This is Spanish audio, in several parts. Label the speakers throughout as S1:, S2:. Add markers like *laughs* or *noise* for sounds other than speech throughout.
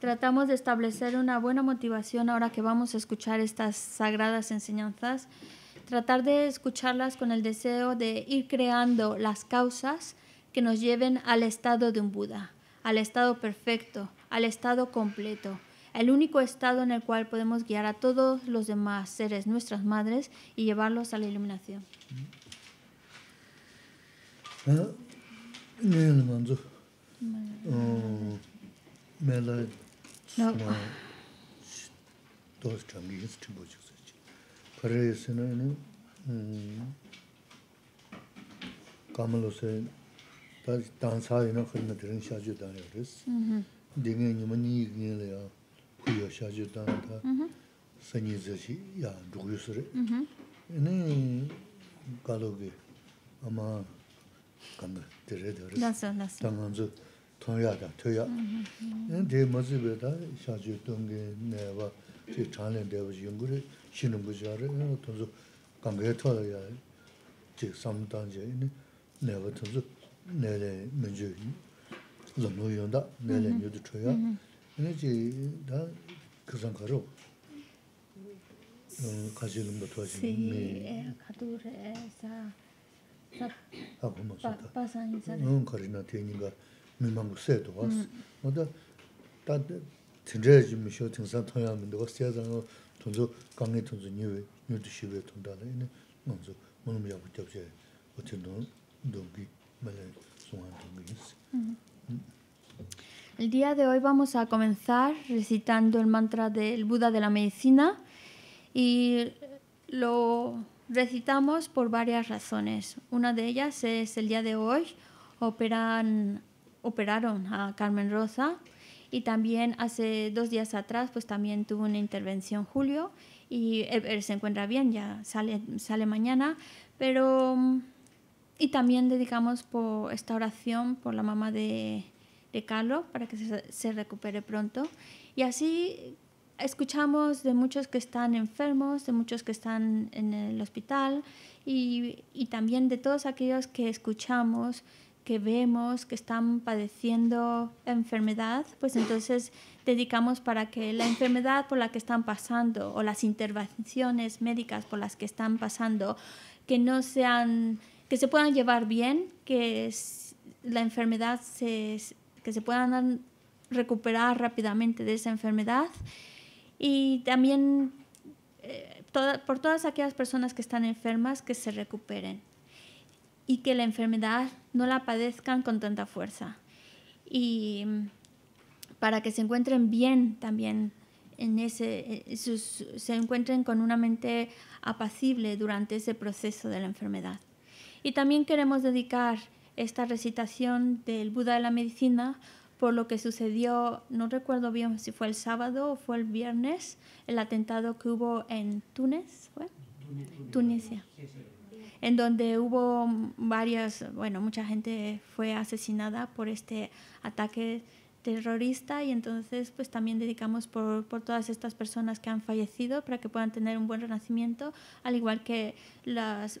S1: Tratamos de establecer una buena motivación ahora que vamos a escuchar estas sagradas enseñanzas, tratar de escucharlas con el deseo de ir creando las causas que nos lleven al estado de un Buda, al estado perfecto, al estado completo el único estado en el cual podemos guiar a todos los demás seres, nuestras madres, y llevarlos a la iluminación.
S2: iyo shachiyo tanda saññi zaxi yaa dhukuyo saraa. iyo qaalo ge amaa kanda tere dharaa. Nasa, nasa. Tangaanzo tongyaa daa, toyaa. iyo dee mazibe daa, shachiyo tongi naya vaa chee chanlayan daa waxi yungu raa, ane 다 da kirsan karo kashi lumba tuwa shi si,
S3: kato re, sa
S2: sa,
S3: pa san yi sa re nga
S2: kari na te nga mi mangu se to was wada, da ten re ji mi shio ten san tong
S1: El día de hoy vamos a comenzar recitando el mantra del Buda de la medicina y lo recitamos por varias razones. Una de ellas es el día de hoy operan, operaron a Carmen Rosa y también hace dos días atrás pues también tuvo una intervención Julio y él, eh, eh, se encuentra bien, ya sale, sale mañana, pero... Y también dedicamos esta oración por la mamá de de para que se, recupere pronto. Y así escuchamos de muchos que están enfermos, de muchos que están en el hospital y, y, también de todos aquellos que escuchamos, que vemos, que están padeciendo enfermedad, pues entonces dedicamos para que la enfermedad por la que están pasando o las intervenciones médicas por las que están pasando, que no sean, que se puedan llevar bien, que la enfermedad se que se puedan recuperar rápidamente de esa enfermedad. Y también eh, por todas aquellas personas que están enfermas que se recuperen y que la enfermedad no la padezcan con tanta fuerza. Y mm, para que se encuentren bien también en ese, eh, se encuentren con una mente apacible durante ese proceso de la enfermedad. Y también queremos dedicar esta recitación del Buda de la Medicina por lo que sucedió, no recuerdo bien si fue el sábado o fue el viernes, el atentado que hubo en Túnez, ¿fue? en donde hubo varias, bueno, mucha gente fue asesinada por este ataque terrorista y entonces pues también dedicamos por, por, todas estas personas que han fallecido para que puedan tener un buen renacimiento, al igual que las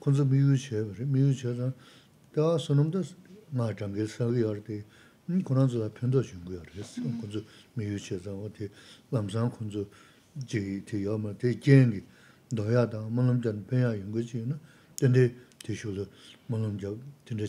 S2: Khunzu miyu uchaya wari, miyu uchaya zaan, daa sunumdaa maa jangil saa wiyar dii, ngunaan zu laa pindoo zhingu wiyar rizzi, khunzu miyu uchaya zaan, ootii lamsaang khunzu ji, ti yaa maa, ti jingi, daa, maa lumbdaa piyaa yungujii naa, dindii ti shulu maa lumbjaa, dinda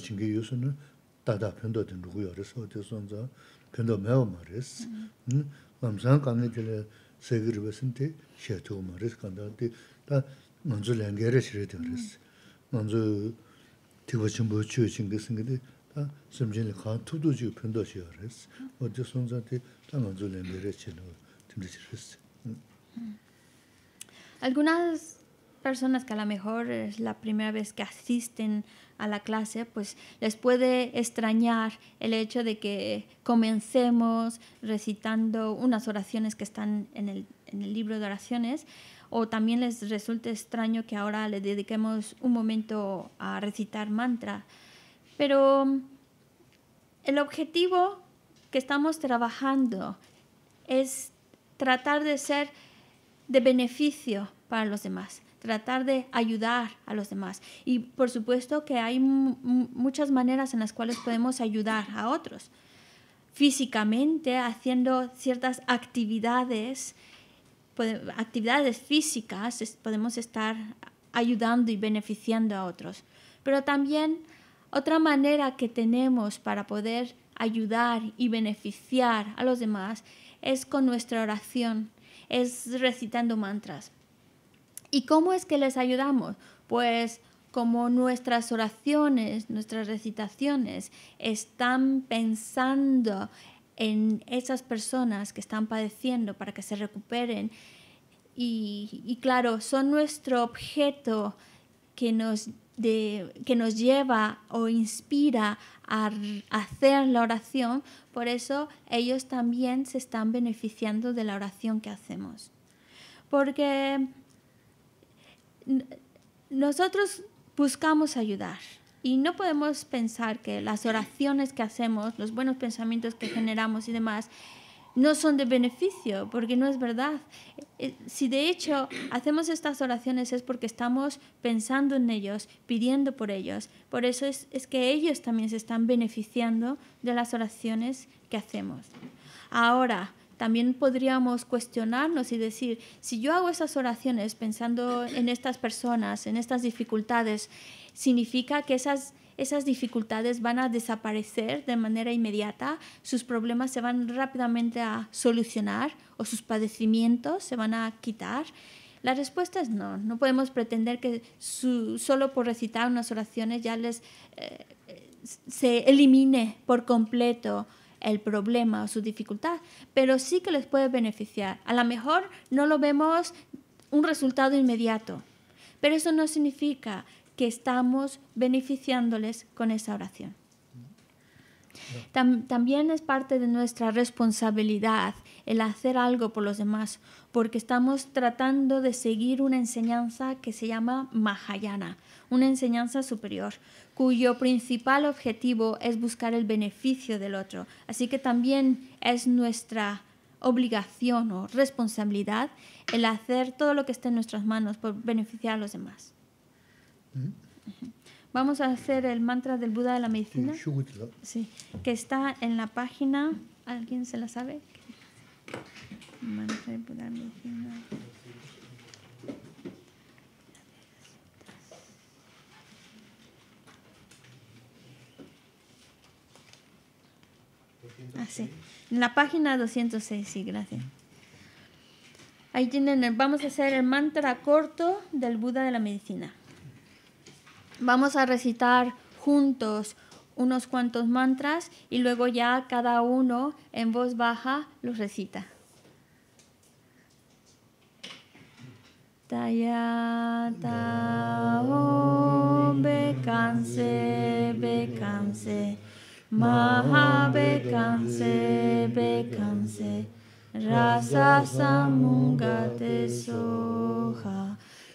S1: Algunas personas que a lo mejor es la primera vez que asisten a la clase, pues les puede extrañar el hecho de que comencemos recitando unas oraciones que están en el, en el libro de oraciones, o también les resulte extraño que ahora le dediquemos un momento a recitar mantra. Pero el objetivo que estamos trabajando es tratar de ser de beneficio para los demás, tratar de ayudar a los demás. Y por supuesto que hay muchas maneras en las cuales podemos ayudar a otros. Físicamente, haciendo ciertas actividades actividades físicas, podemos estar ayudando y beneficiando a otros. Pero también otra manera que tenemos para poder ayudar y beneficiar a los demás es con nuestra oración, es recitando mantras. ¿Y cómo es que les ayudamos? Pues como nuestras oraciones, nuestras recitaciones están pensando en esas personas que están padeciendo para que se recuperen. Y, claro, son nuestro objeto que nos lleva o inspira a hacer la oración, por eso ellos también se están beneficiando de la oración que hacemos. Porque nosotros buscamos ayudar, y no podemos pensar que las oraciones que hacemos, los buenos pensamientos que generamos y demás, no son de beneficio, porque no es verdad. Eh, si de hecho hacemos estas oraciones es porque estamos pensando en ellos, pidiendo por ellos. Por eso es, que ellos también se están beneficiando de las oraciones que hacemos. Ahora, también podríamos cuestionarnos y decir, si yo hago esas oraciones pensando en estas personas, en estas dificultades, significa que esas, dificultades van a desaparecer de manera inmediata, sus problemas se van rápidamente a solucionar o sus padecimientos se van a quitar. La respuesta es no. No podemos pretender que solo por recitar unas oraciones ya les eh, se elimine por completo el problema o su dificultad, pero sí que les puede beneficiar. A lo mejor no lo vemos un resultado inmediato, pero eso no significa que estamos beneficiándoles con esa oración. también es parte de nuestra responsabilidad el hacer algo por los demás, porque estamos tratando de seguir una enseñanza que se llama Mahayana, una enseñanza superior, cuyo principal objetivo es buscar el beneficio del otro. Así que también es nuestra obligación o responsabilidad el hacer todo lo que esté en nuestras manos por beneficiar a los demás. Vamos a hacer el mantra del Buda de la medicina. Sí, que está en la página. ¿Alguien se la sabe? Mantra Buda medicina. Ah, sí. En la página 206, sí, gracias. Ahí tienen, vamos a hacer el mantra corto del Buda de la medicina. Vamos a recitar juntos unos cuantos mantras y luego ya cada uno en voz baja los recita. Tayata,
S3: Om Bekanse Bekanse Maha Bekanse Bekanse Rasa Samungate Soha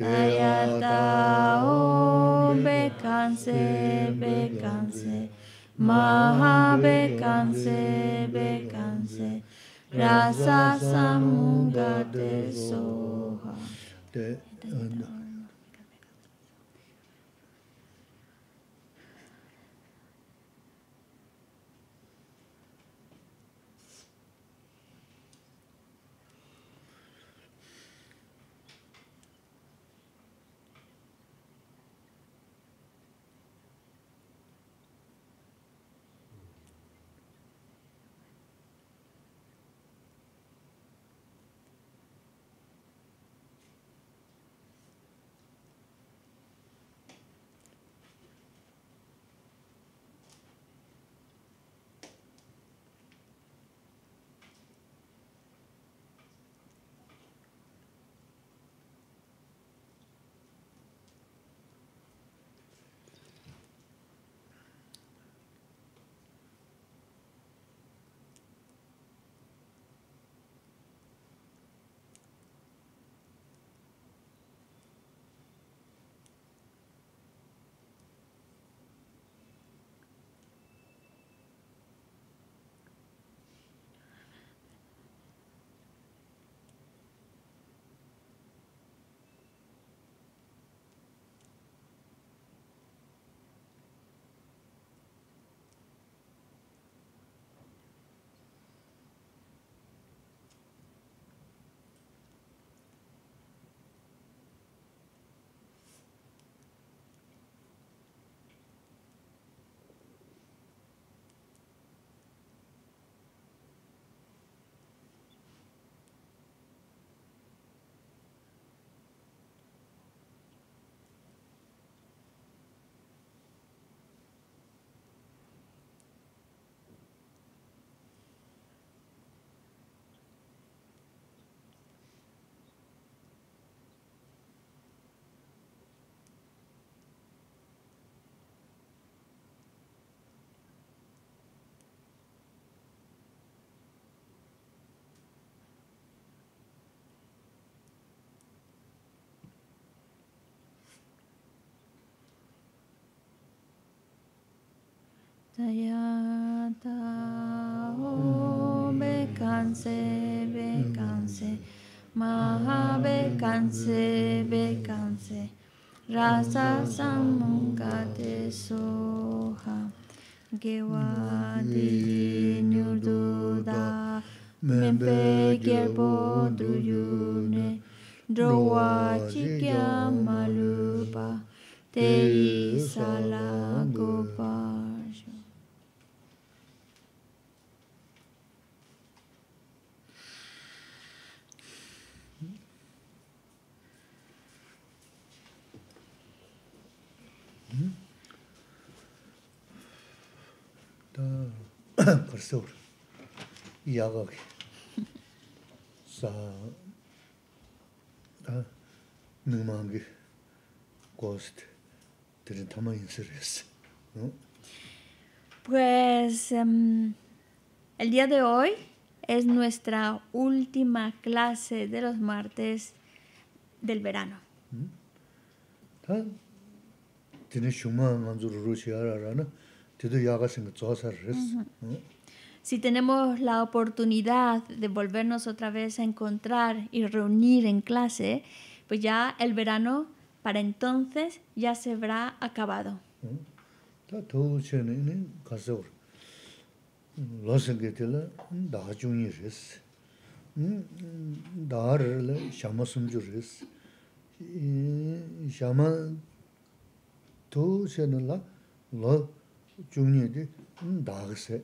S3: Tayata om bekanse bekanse maha bekanse bekanse rasa samungate soha. Sayata O Bekanse Bekanse Mahabekanse Bekanse Rasa Samungate Soha Gewadi
S4: Nurduda Mempe Gerbo Duyune
S3: Drowa Chikya Malupa teisala Salagopa
S2: *coughs* por Y algo que. Sa. Da. Numangi. Ghost. Tiene tamaño interés. ¿No?
S1: Pues. Em, el día de hoy es nuestra última clase de los martes del verano.
S2: ¿Mm? Tiene Shuman, Rusia, Arana. ¿Mm?
S1: Si tenemos la oportunidad de volvernos otra vez a encontrar y reunir en clase, pues ya el verano para entonces ya se habrá acabado.
S2: ¿Mm? 중년이 di dāg sē,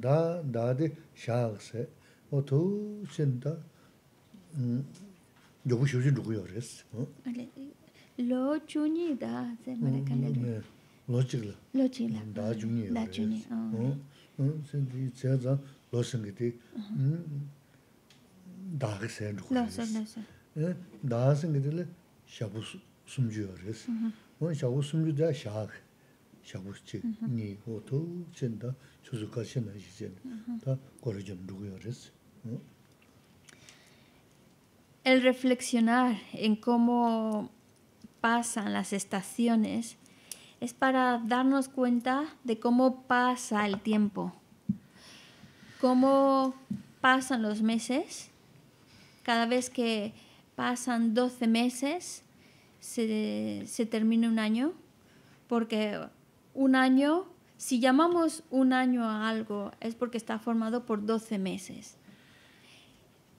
S2: dā, dā di shāg sē, o tū sēn dā yōgu shūrī rūgu yō rē sē.
S1: Lō chūnyi dā sē mara kāndarī? Lō chīgla. Lō chīgla. Dā chūnyi yō sē.
S2: Sēn dī tsē dā lō di sē. Dā di shabu Shabu dā
S1: El reflexionar en cómo pasan las estaciones es para darnos cuenta de cómo pasa el tiempo, cómo pasan los meses. Cada vez que pasan 12 meses, se, se termina un año, porque un año, si llamamos un año a algo, es porque está formado por 12 meses.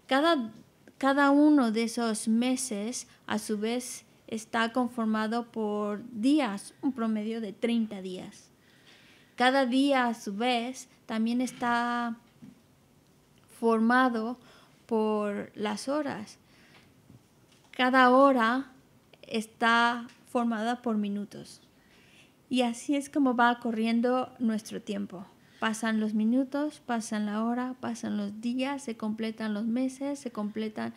S1: Cada, cada uno de esos meses, a su vez, está conformado por días, un promedio de 30 días. Cada día, a su vez, también está formado por las horas. Cada hora está formada por minutos. Y así es como va corriendo nuestro tiempo. Pasan los minutos, pasan la hora, pasan los días, se completan los meses, se completan,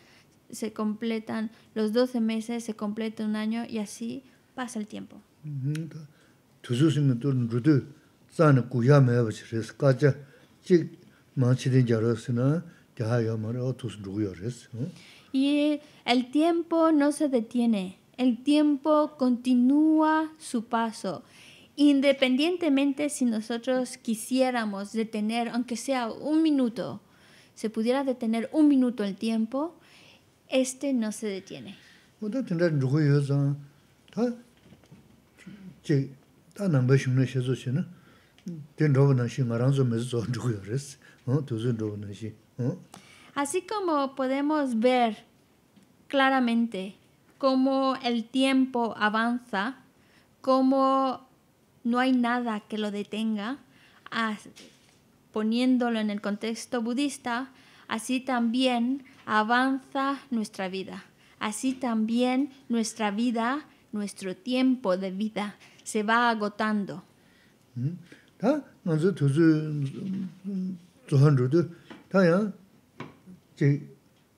S1: se completan los 12 meses, se completa un año y así pasa el tiempo. Y el tiempo no se detiene. El tiempo continúa su paso. Independientemente si nosotros quisiéramos detener, aunque sea un minuto, se pudiera detener un minuto el tiempo, este no se detiene. Así como podemos ver claramente cómo el tiempo avanza, cómo no hay nada que lo detenga, poniéndolo en el contexto budista, así también avanza nuestra vida. Así también nuestra vida, nuestro tiempo de vida se va agotando.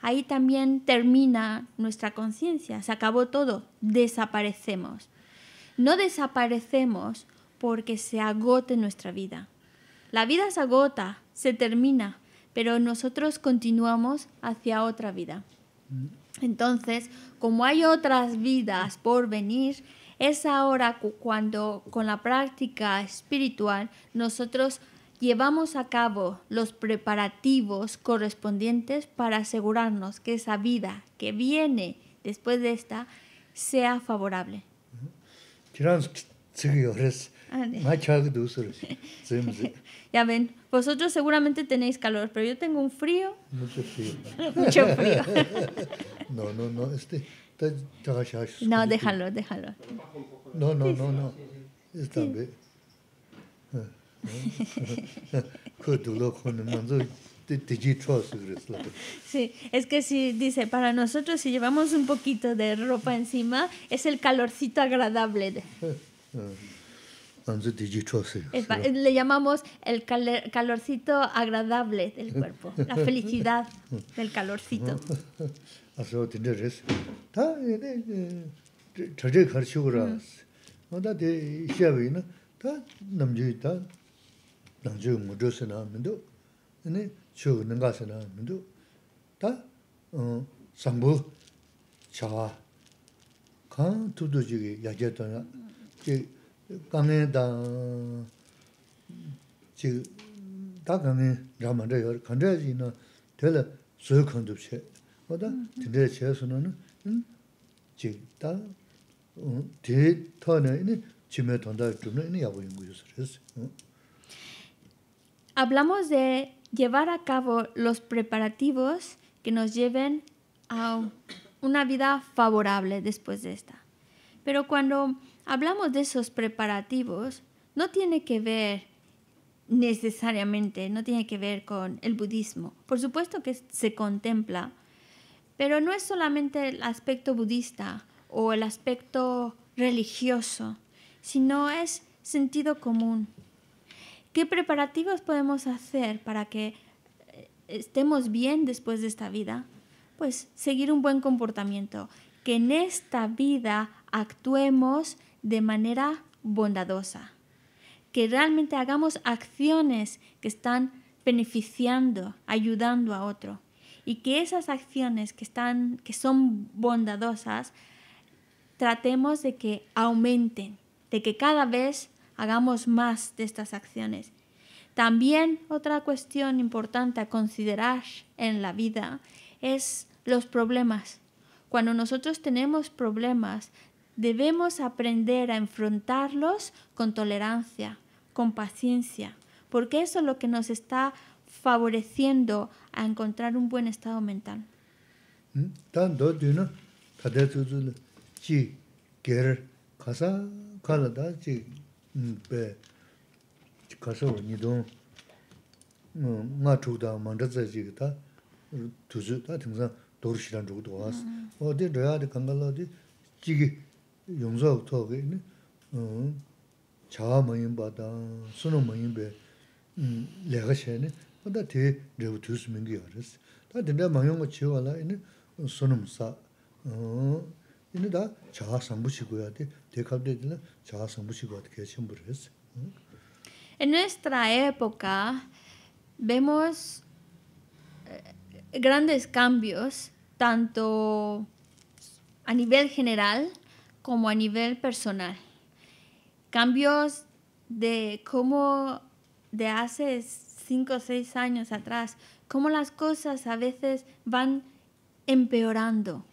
S1: ahí también termina nuestra conciencia, se acabó todo, desaparecemos. No desaparecemos porque se agote nuestra vida. La vida se agota, se termina, pero nosotros continuamos hacia otra vida. Mm. Entonces, como hay otras vidas por venir, es ahora cuando con la práctica espiritual nosotros llevamos a cabo los preparativos correspondientes para asegurarnos que esa vida que viene después de esta sea favorable. *laughs* ya ven, vosotros seguramente tenéis calor, pero yo tengo un frío.
S2: Mucho frío. *laughs* Mucho frío. *laughs* no, no, no. Este, no, déjalo, déjalo. No, no, no, no. Está bien. *laughs*
S1: Sí, es que si dice, para nosotros si llevamos un poquito de ropa encima, es el calorcito agradable. De...
S2: Ah, eh,
S1: le llamamos el calorcito agradable del cuerpo, la felicidad del calorcito. Mm.
S2: dā간uff chīq t�iga consulted either among the mulas, 상부 踵 ölwa nimbagcha naam mityup, tadpackabhúk chav Ouais I was fascinated by the 보다 mentoring prithit Swear weelage of 900 pagaras chi skāṆ protein 驛太何里 Fermi 108,6-100 kg tradhe FCC
S1: Hablamos de llevar a cabo los preparativos que nos lleven a una vida favorable después de esta. Pero cuando hablamos de esos preparativos, no tiene que ver necesariamente, no tiene que ver con el budismo. Por supuesto que se contempla, pero no es solamente el aspecto budista o el aspecto religioso, sino es sentido común. ¿Qué preparativos podemos hacer para que eh, estemos bien después de esta vida? Pues seguir un buen comportamiento, que en esta vida actuemos de manera bondadosa, que realmente hagamos acciones que están beneficiando, ayudando a otro y que esas acciones que están que son bondadosas tratemos de que aumenten, de que cada vez hagamos más de estas acciones. También otra cuestión importante a considerar en la vida es los problemas. Cuando nosotros tenemos problemas, debemos aprender a enfrentarlos con tolerancia, con paciencia, porque eso es lo que nos está favoreciendo a encontrar un buen estado mental.
S2: bē kāsāwa nidōng ngā chūgdā māndā tsā jīga tā tūsū tā tīngsā dōru shirān chūgdō wās. Wā dē rāyā dē kāngā lā dē jīgi yōngzā wā tō gāi nē chāgā māyīng bā tā, sūnō māyīng bē lēgā shē nē wā dā
S1: En nuestra época vemos eh, grandes cambios, tanto a nivel general como a nivel personal. Cambios de cómo de hace cinco o seis años atrás, cómo las cosas a veces van empeorando.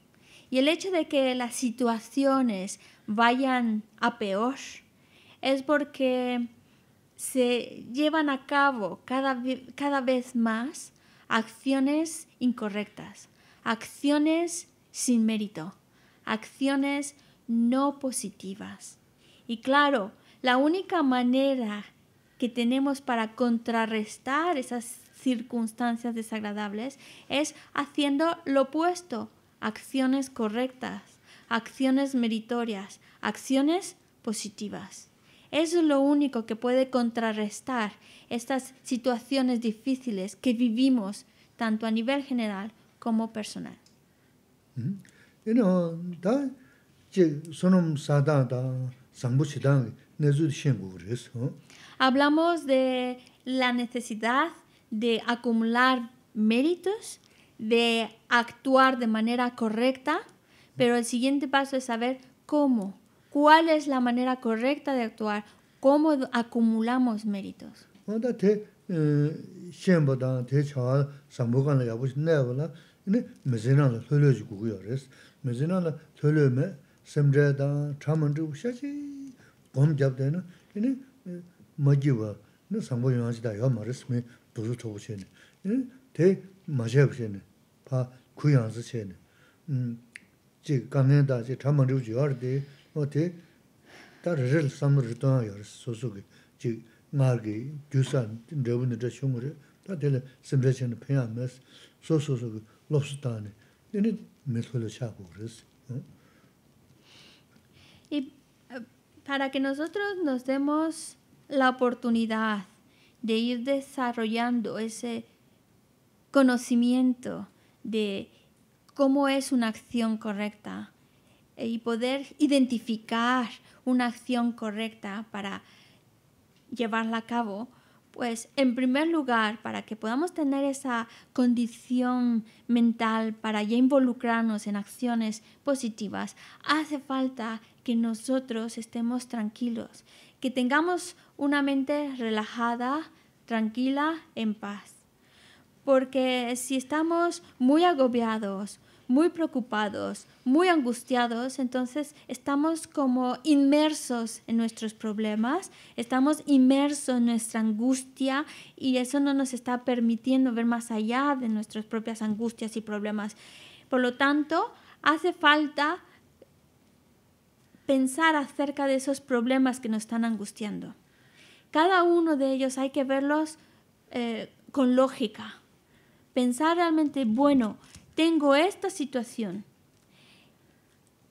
S1: Y el hecho de que las situaciones vayan a peor, es porque se llevan a cabo cada, cada vez más acciones incorrectas, acciones sin mérito, acciones no positivas. Y claro, la única manera que tenemos para contrarrestar esas circunstancias desagradables es haciendo lo opuesto, acciones correctas acciones meritorias, acciones positivas. Eso es lo único que puede contrarrestar estas situaciones difíciles que vivimos tanto a nivel general como personal. Mm-hmm. Hablamos de la necesidad de acumular méritos, de actuar de manera correcta pero el siguiente paso es saber cómo, cuál es la manera correcta de actuar, cómo acumulamos méritos.
S2: Eh, chik kanyan da chik chama ribu yuwaar di, o di tar ril samar rituwaan yuwaar susu ki chik ngar ki gyusa ribu nidra shungu ri, ta dili simre chini pinyaan mes susu su ki lopsu taani, dini mithulu chaku ris.
S1: Y eh, para que nosotros nos demos la oportunidad de ir desarrollando ese conocimiento de cómo es una acción correcta y poder identificar una acción correcta para llevarla a cabo, pues en primer lugar, para que podamos tener esa condición mental para ya involucrarnos en acciones positivas, hace falta que nosotros estemos tranquilos, que tengamos una mente relajada, tranquila, en paz. Porque si estamos muy agobiados, muy preocupados, muy angustiados, entonces estamos como inmersos en nuestros problemas, estamos inmersos en nuestra angustia y eso no nos está permitiendo ver más allá de nuestras propias angustias y problemas. Por lo tanto, hace falta pensar acerca de esos problemas que nos están angustiando. Cada uno de ellos hay que verlos eh, con lógica. Pensar realmente, bueno, tengo esta situación.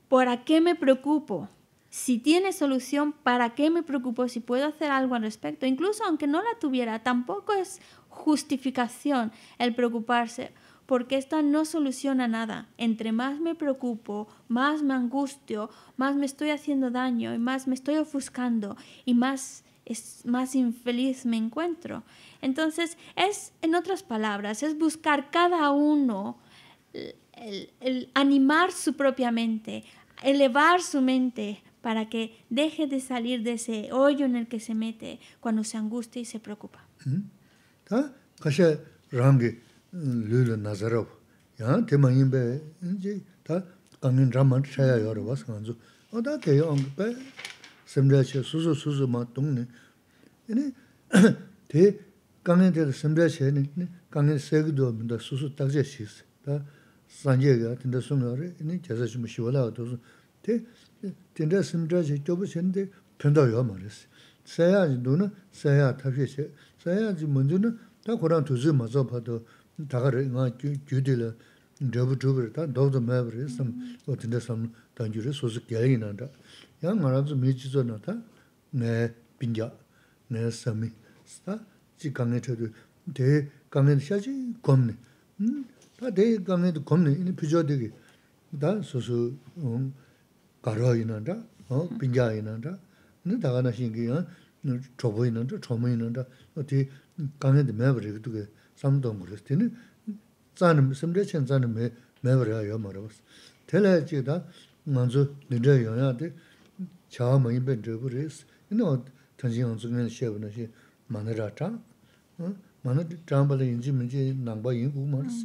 S1: ¿Para qué me preocupo? Si tiene solución, ¿para qué me preocupo? Si puedo hacer algo al respecto, incluso aunque no la tuviera, tampoco es justificación el preocuparse, porque esta no soluciona nada. Entre más me preocupo, más me angustio, más me estoy haciendo daño y más me estoy ofuscando y más es más infeliz me encuentro. Entonces, es en otras palabras, es buscar cada uno el, animar su propia mente, elevar su mente para que deje de salir de ese hoyo en el que se mete cuando se angustia y se preocupa.
S2: *clears throat* Sakye kya e thinking Sogha oora Christmas yagy mo Escabtozwa oora Thi Tindaya Simidaya jisi kyao ashina Ashbinaya beenido y Java mar lo dura Saya na sayaya Thabbekya sayaya Saya azi boncino RAddha Dusyem mayonnaise Dacali,a isan gyuidi ah gyaapu taupato zomon O okia Sama,Thand Commission. Gyaa manag landsi Min grad na Na e Pinky ooo Na Tā dēi kāngi 이 kōmni, inī pīchō dēki, dā sūsū gārō inandā, pīngyā inandā, nī dāgā nā shīngi yā, chōbō inandā, chōmō inandā, tī kāngi dō mē bārī dō kē samdōng kūrēs, tī nī tsāni, samdē chēn tsāni mē mē bārī yā yō mā rā bās. Tēlā yā chī dā ngā wā rā chā mā rā sī.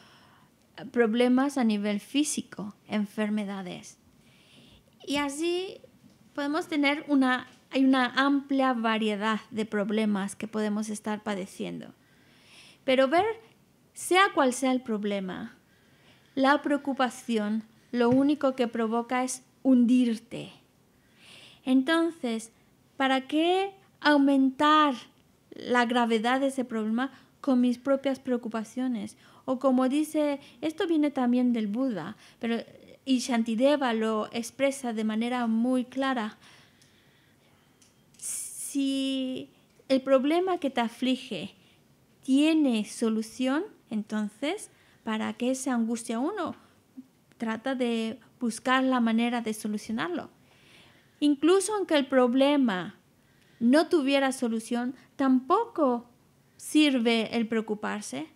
S1: problemas a nivel físico, enfermedades. Y así podemos tener una, hay una amplia variedad de problemas que podemos estar padeciendo. Pero ver, sea cual sea el problema, la preocupación lo único que provoca es hundirte. Entonces, ¿para qué aumentar la gravedad de ese problema con mis propias preocupaciones? O como dice, esto viene también del Buda, pero y Shantideva lo expresa de manera muy clara. Si el problema que te aflige tiene solución, entonces, ¿para qué se angustia uno? Trata de buscar la manera de solucionarlo. Incluso aunque el problema no tuviera solución, tampoco sirve el preocuparse,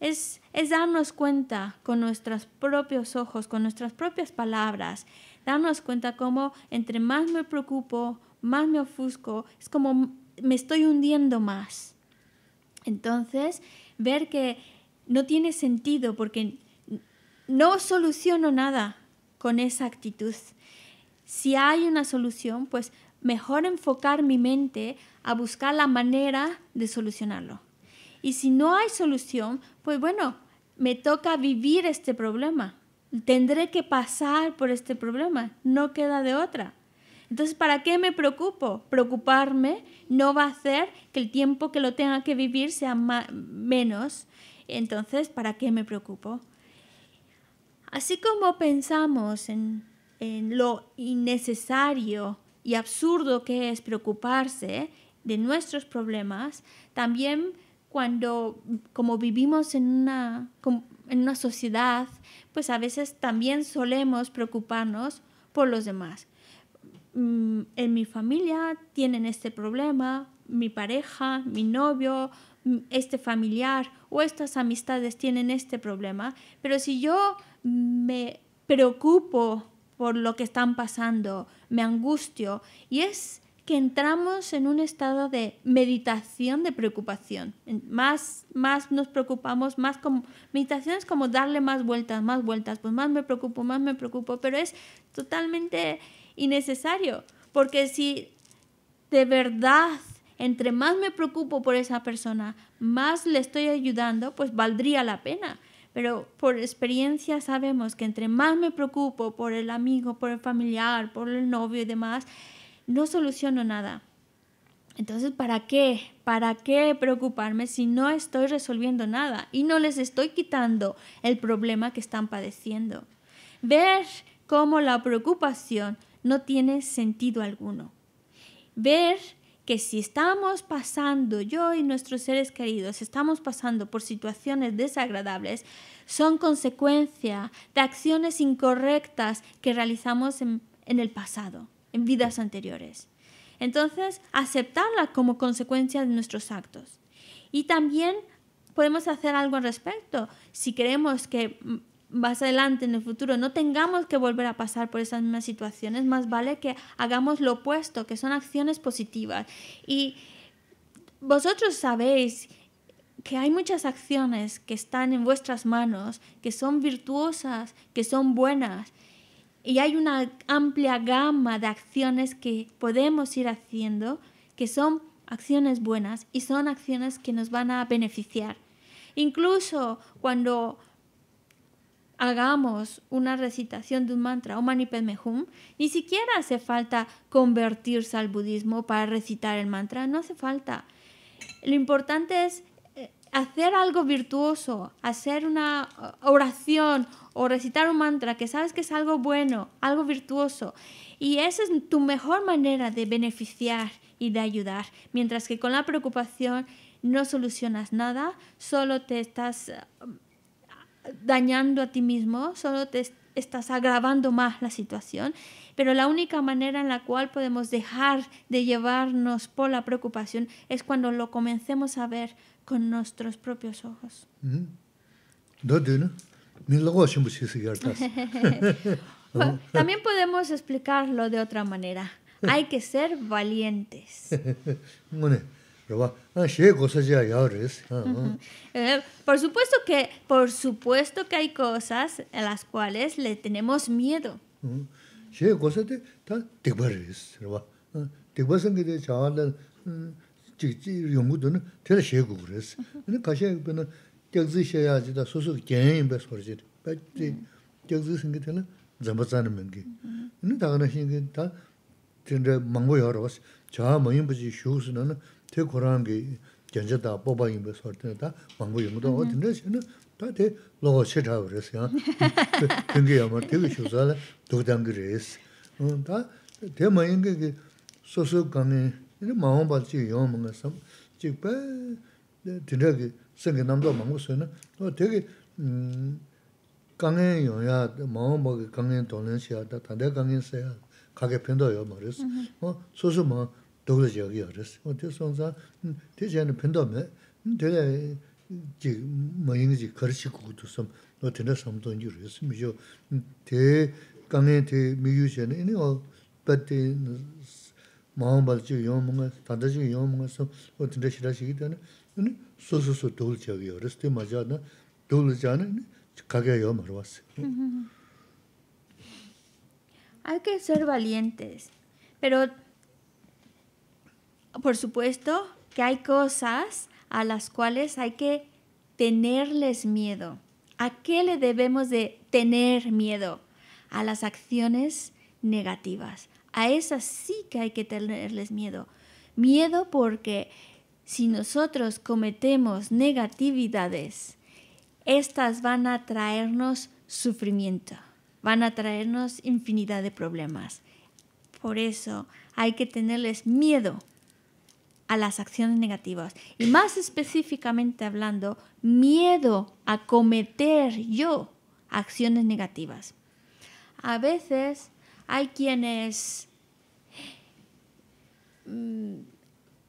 S1: es, darnos cuenta con nuestros propios ojos, con nuestras propias palabras, darnos cuenta cómo entre más me preocupo, más me ofusco, es como me estoy hundiendo más. Entonces, ver que no tiene sentido porque no soluciono nada con esa actitud. Si hay una solución, pues mejor enfocar mi mente a buscar la manera de solucionarlo. Y si no hay solución, pues bueno, me toca vivir este problema. Tendré que pasar por este problema. No queda de otra. Entonces, ¿para qué me preocupo? Preocuparme no va a hacer que el tiempo que lo tenga que vivir sea menos. Entonces, ¿para qué me preocupo? Así como pensamos en, lo innecesario y absurdo que es preocuparse de nuestros problemas, también cuando como vivimos en una, en una sociedad, pues a veces también solemos preocuparnos por los demás. Mm, en mi familia tienen este problema, mi pareja, mi novio, mm, este familiar o estas amistades tienen este problema, pero si yo me preocupo por lo que están pasando, me angustio y es que entramos en un estado de meditación de preocupación. Más, más nos preocupamos, más como... Meditación es como darle más vueltas, más vueltas, pues más me preocupo, más me preocupo, pero es totalmente innecesario, porque si de verdad, entre más me preocupo por esa persona, más le estoy ayudando, pues valdría la pena. Pero por experiencia sabemos que entre más me preocupo por el amigo, por el familiar, por el novio y demás, no soluciono nada. Entonces, ¿para qué? ¿Para qué preocuparme si no estoy resolviendo nada y no les estoy quitando el problema que están padeciendo? Ver cómo la preocupación no tiene sentido alguno. Ver que si estamos pasando, yo y nuestros seres queridos, estamos pasando por situaciones desagradables, son consecuencia de acciones incorrectas que realizamos en, el pasado en vidas anteriores. Entonces, aceptarla como consecuencia de nuestros actos. Y también podemos hacer algo al respecto. Si queremos que mm, más adelante en el futuro no tengamos que volver a pasar por esas mismas situaciones, más vale que hagamos lo opuesto, que son acciones positivas. Y vosotros sabéis que hay muchas acciones que están en vuestras manos, que son virtuosas, que son buenas y hay una amplia gama de acciones que podemos ir haciendo, que son acciones buenas y son acciones que nos van a beneficiar. Incluso cuando hagamos una recitación de un mantra o mani padme ni siquiera hace falta convertirse al budismo para recitar el mantra, no hace falta. Lo importante es hacer algo virtuoso, hacer una uh, oración o recitar un mantra que sabes que es algo bueno, algo virtuoso. Y esa es tu mejor manera de beneficiar y de ayudar. Mientras que con la preocupación no solucionas nada, solo te estás uh, dañando a ti mismo, solo te estás agravando más la situación pero la única manera en la cual podemos dejar de llevarnos por la preocupación es cuando lo comencemos a ver con nuestros propios ojos.
S2: *laughs*
S1: también podemos explicarlo de otra manera. Hay que ser valientes. por supuesto que por supuesto que hay cosas a las cuales le tenemos miedo.
S2: 제 gosa 다 ta dikba riz, rwa. Dikba sangi de chaa la jik zi yungu duna, tila xie gu riz. Ani kaxia yungu na gyagzi xie yaa zi da su su gyan yin bai sor zir. Ba zi gyagzi sangi tila zamba zani mingi. Ani ta gana xingi ta yaa 다데 로고 lōgō shē tā wō rē sī yāng, tēngi yā ma, tē kī shū sā lē, dōg dāng kī rē sī. tā tē ma yīng kī sō sū kāngi, ma wāng bār jī yōng ma ngā sām, jī bāi tī rā kī sāng kī nám dōg ma ngō sō yā, tē Hay que
S1: ser valientes, pero por supuesto que hay cosas a las cuales hay que tenerles miedo. ¿A qué le debemos de tener miedo? A las acciones negativas. A esas sí que hay que tenerles miedo. Miedo porque si nosotros cometemos negatividades, estas van a traernos sufrimiento, van a traernos infinidad de problemas. Por eso hay que tenerles miedo a las acciones negativas y más específicamente hablando, miedo a cometer yo acciones negativas. A veces hay quienes mm,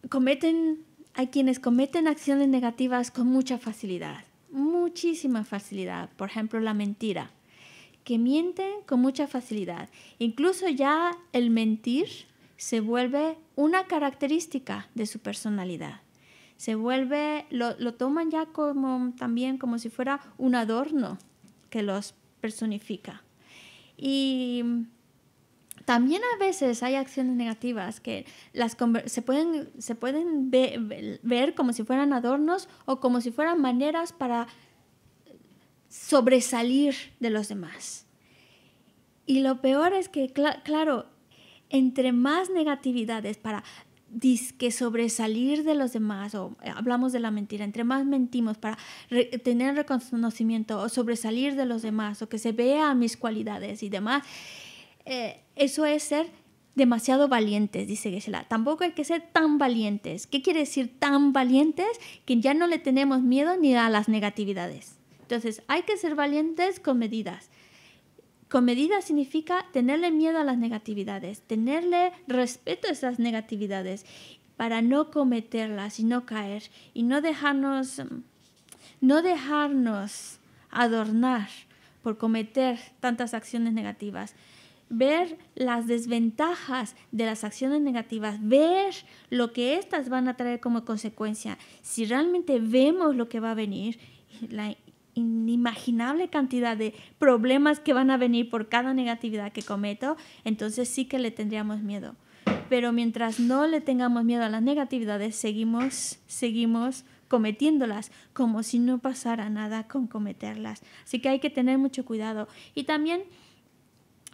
S1: cometen hay quienes cometen acciones negativas con mucha facilidad, muchísima facilidad, por ejemplo, la mentira, que mienten con mucha facilidad. Incluso ya el mentir se vuelve una característica de su personalidad. Se vuelve, lo, toman ya como también como si fuera un adorno que los personifica. Y también a veces hay acciones negativas que las se pueden, se pueden ver, como si fueran adornos o como si fueran maneras para sobresalir de los demás. Y lo peor es que, claro, entre más negatividades para que sobresalir de los demás, o eh, hablamos de la mentira, entre más mentimos para tener reconocimiento o sobresalir de los demás, o que se vea mis cualidades y demás, eh, eso es ser demasiado valientes, dice Gisela. Tampoco hay que ser tan valientes. ¿Qué quiere decir tan valientes? Que ya no le tenemos miedo ni a las negatividades. Entonces, hay que ser valientes con medidas. Con medida significa tenerle miedo a las negatividades, tenerle respeto a esas negatividades para no cometerlas y no caer y no dejarnos, mm, no dejarnos adornar por cometer tantas acciones negativas ver las desventajas de las acciones negativas, ver lo que éstas van a traer como consecuencia. Si realmente vemos lo que va a venir, la inimaginable cantidad de problemas que van a venir por cada negatividad que cometo, entonces sí que le tendríamos miedo. Pero mientras no le tengamos miedo a las negatividades, seguimos, seguimos cometiéndolas como si no pasara nada con cometerlas. Así que hay que tener mucho cuidado. Y también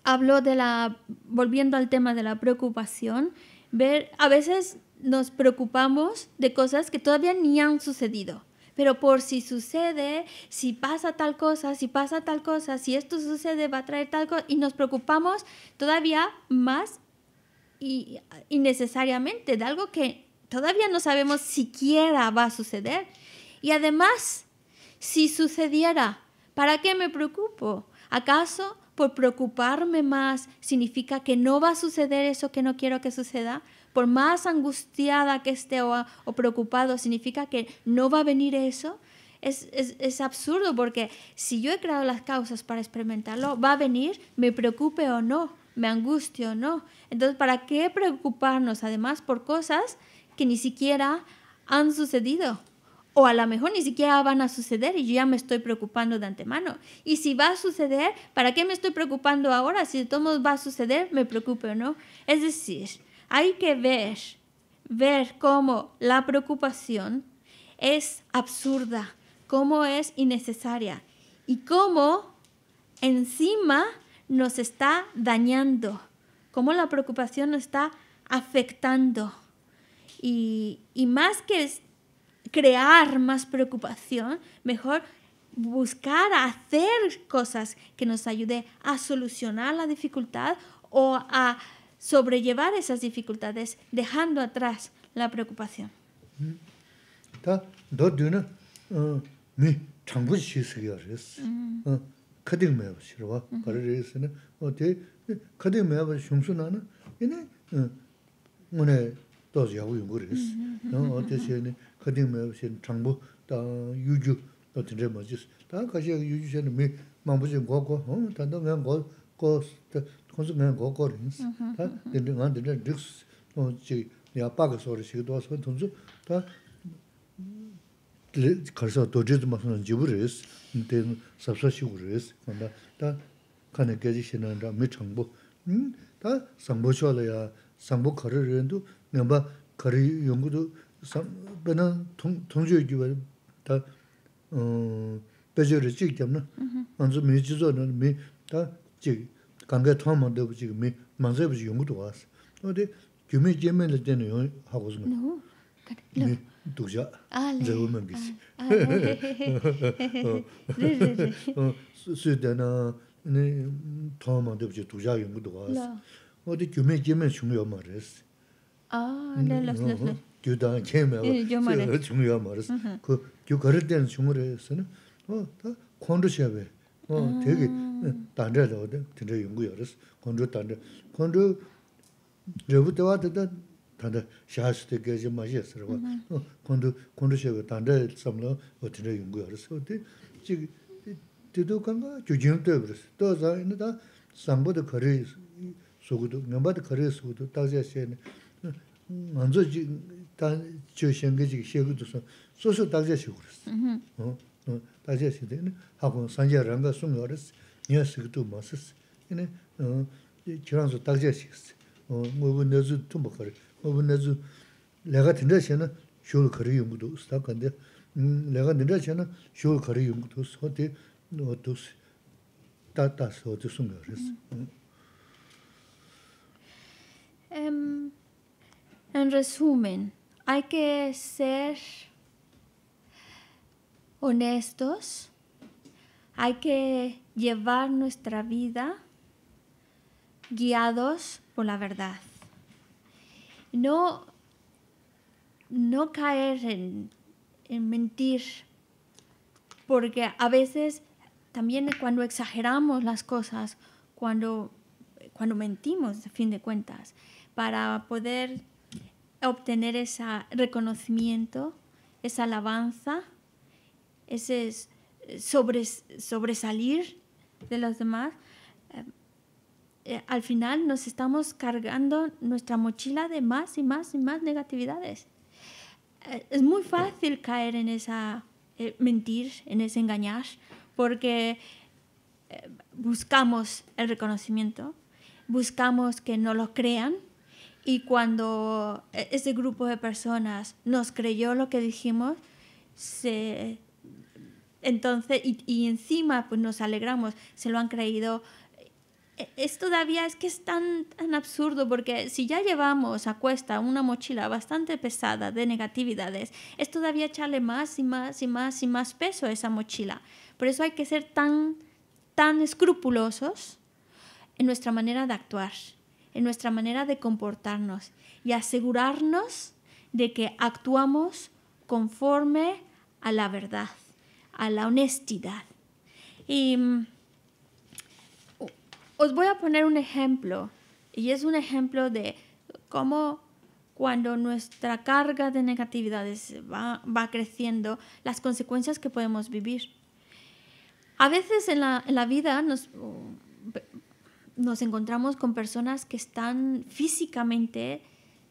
S1: hablo de la, volviendo al tema de la preocupación, ver, a veces nos preocupamos de cosas que todavía ni han sucedido pero por si sucede, si pasa tal cosa, si pasa tal cosa, si esto sucede va a traer tal cosa, y nos preocupamos todavía más y innecesariamente de algo que todavía no sabemos siquiera va a suceder. Y además, si sucediera, ¿para qué me preocupo? ¿Acaso por preocuparme más significa que no va a suceder eso que no quiero que suceda? por más angustiada que esté o, preocupado, significa que no va a venir eso. Es, es, absurdo porque si yo he creado las causas para experimentarlo, va a venir, me preocupe o no, me angustio o no. Entonces, ¿para qué preocuparnos además por cosas que ni siquiera han sucedido? O a lo mejor ni siquiera van a suceder y yo ya me estoy preocupando de antemano. Y si va a suceder, ¿para qué me estoy preocupando ahora? Si de todos va a suceder, me preocupe o no. Es decir, hay que ver, ver cómo la preocupación es absurda, cómo es innecesaria y cómo encima nos está dañando, cómo la preocupación nos está afectando. Y, más que crear más preocupación, mejor buscar hacer cosas que nos ayuden a solucionar la dificultad o a sobrellevar esas dificultades dejando atrás la preocupación.
S2: こんじょんごこりんす。だ、で、なんで、ビックス、そのち、やっぱがそうる指導するとんじ、だ。かさとじますのジブリです。てササシです。なんだ。だ金ケジしなんだ。みとんぶ。だ、サンボショレや、サンボから連度、なんか仮用語とそのとんじいうけど。だ。うん。 간게 토마도 지금 만세부지 용도 와서 근데 겸이 제면을 되는 요 하고서 네 도자 아네 네 네네 네 수다나 네 토마도 지금 도자 용도 와서 어디 겸이 겸을 중요 말했어
S4: 아 네네네
S2: 교다 겸을 겸을 중요 말했어 그 교가를 된 중으로 해서는 어 콘드셔베 어 되게 단제 로데 진짜 연구 열었어 건조 단제 건조 저부터 왔다 단다 샤스테 계지 마지스로 봐 건조 건조 셔 섬로 어떻게 연구 열었어 어디 지 뒤도 간가 주진도 그랬어 또 자는 다 삼보도 거리 속도 넘바도 거리 속도 따지야시에 먼저 단 조신 게지 셔도 소소 따지야시 그랬어 어 따지야시 되네 하고 산재랑가 숨어 nyā sīk tū mā sīs, yīni kīrāng sū tāk jā sīk sī, ngō bū nē zū tū mā kārī, ngō bū nē zū lēgā tindā xe nā xio lō kārī yung dō 음.
S1: 음. En resumen, hay que ser honestos, hay que... llevar nuestra vida guiados por la verdad. No, no caer en, mentir, porque a veces también cuando exageramos las cosas, cuando, cuando mentimos, a fin de cuentas, para poder obtener ese reconocimiento, esa alabanza, ese sobresalir de los demás, eh, eh, al final nos estamos cargando nuestra mochila de más y más y más negatividades. Eh, es muy fácil caer en esa mentir, en ese engañar, porque buscamos el reconocimiento, buscamos que no lo crean. Y cuando ese grupo de personas nos creyó lo que dijimos, se, entonces, y, encima, pues nos alegramos, se lo han creído e, es todavía, es que es tan, absurdo porque si ya llevamos a cuesta una mochila bastante pesada de negatividades, es todavía echarle más y más y más y más peso a esa mochila. Por eso hay que ser tan, tan escrupulosos en nuestra manera de actuar, en nuestra manera de comportarnos y asegurarnos de que actuamos conforme a la verdad a la honestidad. Y mm, os voy a poner un ejemplo, y es un ejemplo de cómo cuando nuestra carga de negatividades va, creciendo, las consecuencias que podemos vivir. A veces en la, en la vida nos, nos encontramos con personas que están físicamente,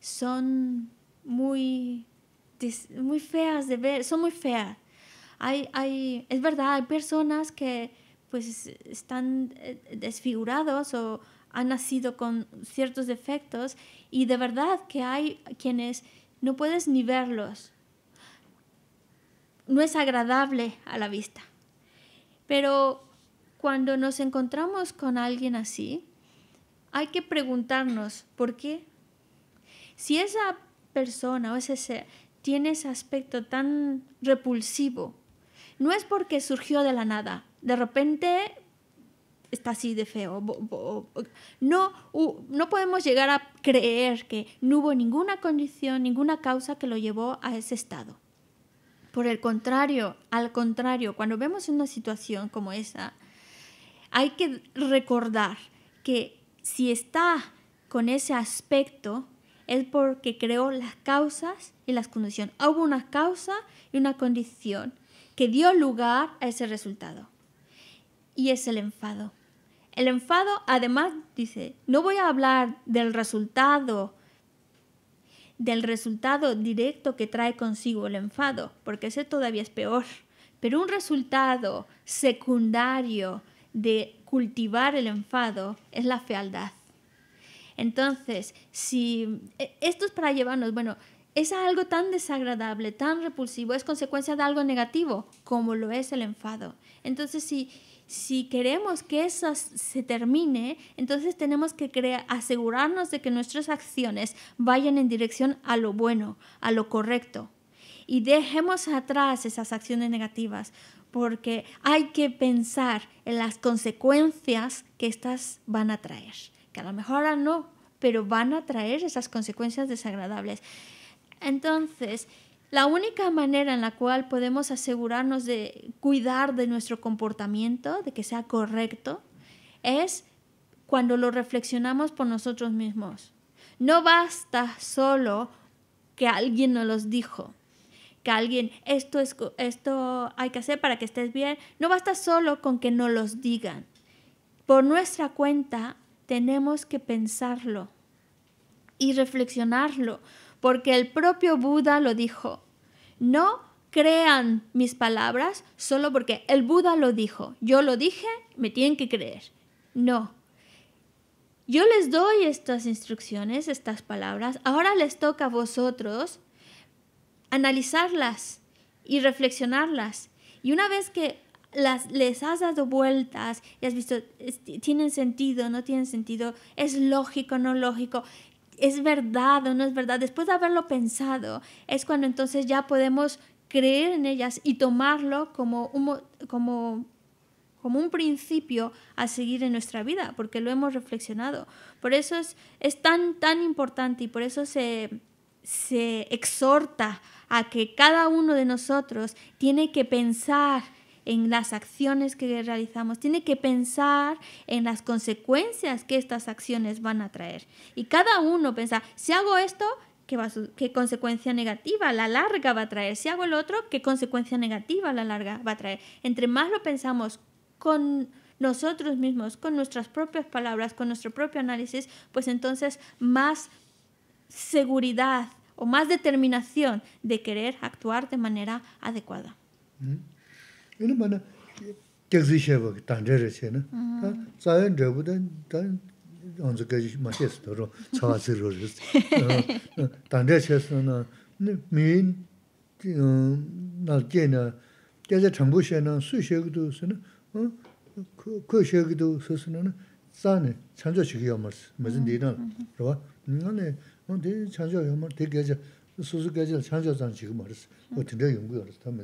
S1: son muy, muy feas de ver, son muy feas, hay, es verdad, hay personas que pues están eh, desfigurados o han nacido con ciertos defectos y de verdad que hay quienes no puedes ni verlos. No es agradable a la vista. Pero cuando nos encontramos con alguien así, hay que preguntarnos por qué. Si esa persona o ese tiene ese aspecto tan repulsivo, no es porque surgió de la nada. De repente está así de feo. No, no podemos llegar a creer que no hubo ninguna condición, ninguna causa que lo llevó a ese estado. Por el contrario, al contrario, cuando vemos una situación como esa, hay que recordar que si está con ese aspecto, es porque creó las causas y las condiciones. Hubo una causa y una condición que dio lugar a ese resultado. Y es el enfado. El enfado, además, dice, no voy a hablar del resultado, del resultado directo que trae consigo el enfado, porque ese todavía es peor, pero un resultado secundario de cultivar el enfado es la fealdad. Entonces, si e, esto es para llevarnos, bueno, es algo tan desagradable, tan repulsivo, es consecuencia de algo negativo, como lo es el enfado. Entonces, si, si queremos que eso se termine, entonces tenemos que asegurarnos de que nuestras acciones vayan en dirección a lo bueno, a lo correcto. Y dejemos atrás esas acciones negativas, porque hay que pensar en las consecuencias que estas van a traer, que a lo mejor no, pero van a traer esas consecuencias desagradables. Entonces, la única manera en la cual podemos asegurarnos de cuidar de nuestro comportamiento, de que sea correcto, es cuando lo reflexionamos por nosotros mismos. No basta solo que alguien nos los dijo, que alguien, esto, es, esto hay que hacer para que estés bien, no basta solo con que nos los digan. Por nuestra cuenta tenemos que pensarlo y reflexionarlo, porque el propio Buda lo dijo. No crean mis palabras solo porque el Buda lo dijo. Yo lo dije, me tienen que creer. No. Yo les doy estas instrucciones, estas palabras. Ahora les toca a vosotros analizarlas y reflexionarlas. Y una vez que las, les has dado vueltas y has visto, tienen sentido, no tienen sentido, es lógico, no lógico, es verdad o no es verdad, después de haberlo pensado, es cuando entonces ya podemos creer en ellas y tomarlo como un, como, como un principio a seguir en nuestra vida, porque lo hemos reflexionado. Por eso es, es tan, tan importante y por eso se, se exhorta a que cada uno de nosotros tiene que pensar en las acciones que realizamos, tiene que pensar en las consecuencias que estas acciones van a traer. Y cada uno piensa, si hago esto, ¿qué, qué consecuencia negativa a la larga va a traer? Si hago el otro, ¿qué consecuencia negativa a la larga va a traer? Entre más lo pensamos con nosotros mismos, con nuestras propias palabras, con nuestro propio análisis, pues entonces más seguridad o más determinación de querer actuar de manera adecuada.
S4: Mm.
S2: yīnī mm-hmm. ma nā, gyak zhī shē bā kī tān rē rē chē nā, tā yān rē bū tān, tā yān yāng zhī gā yī mā xē sṭa rō, chā yā zhī rō rē sṭa, tān rē chē sṭa nā, mī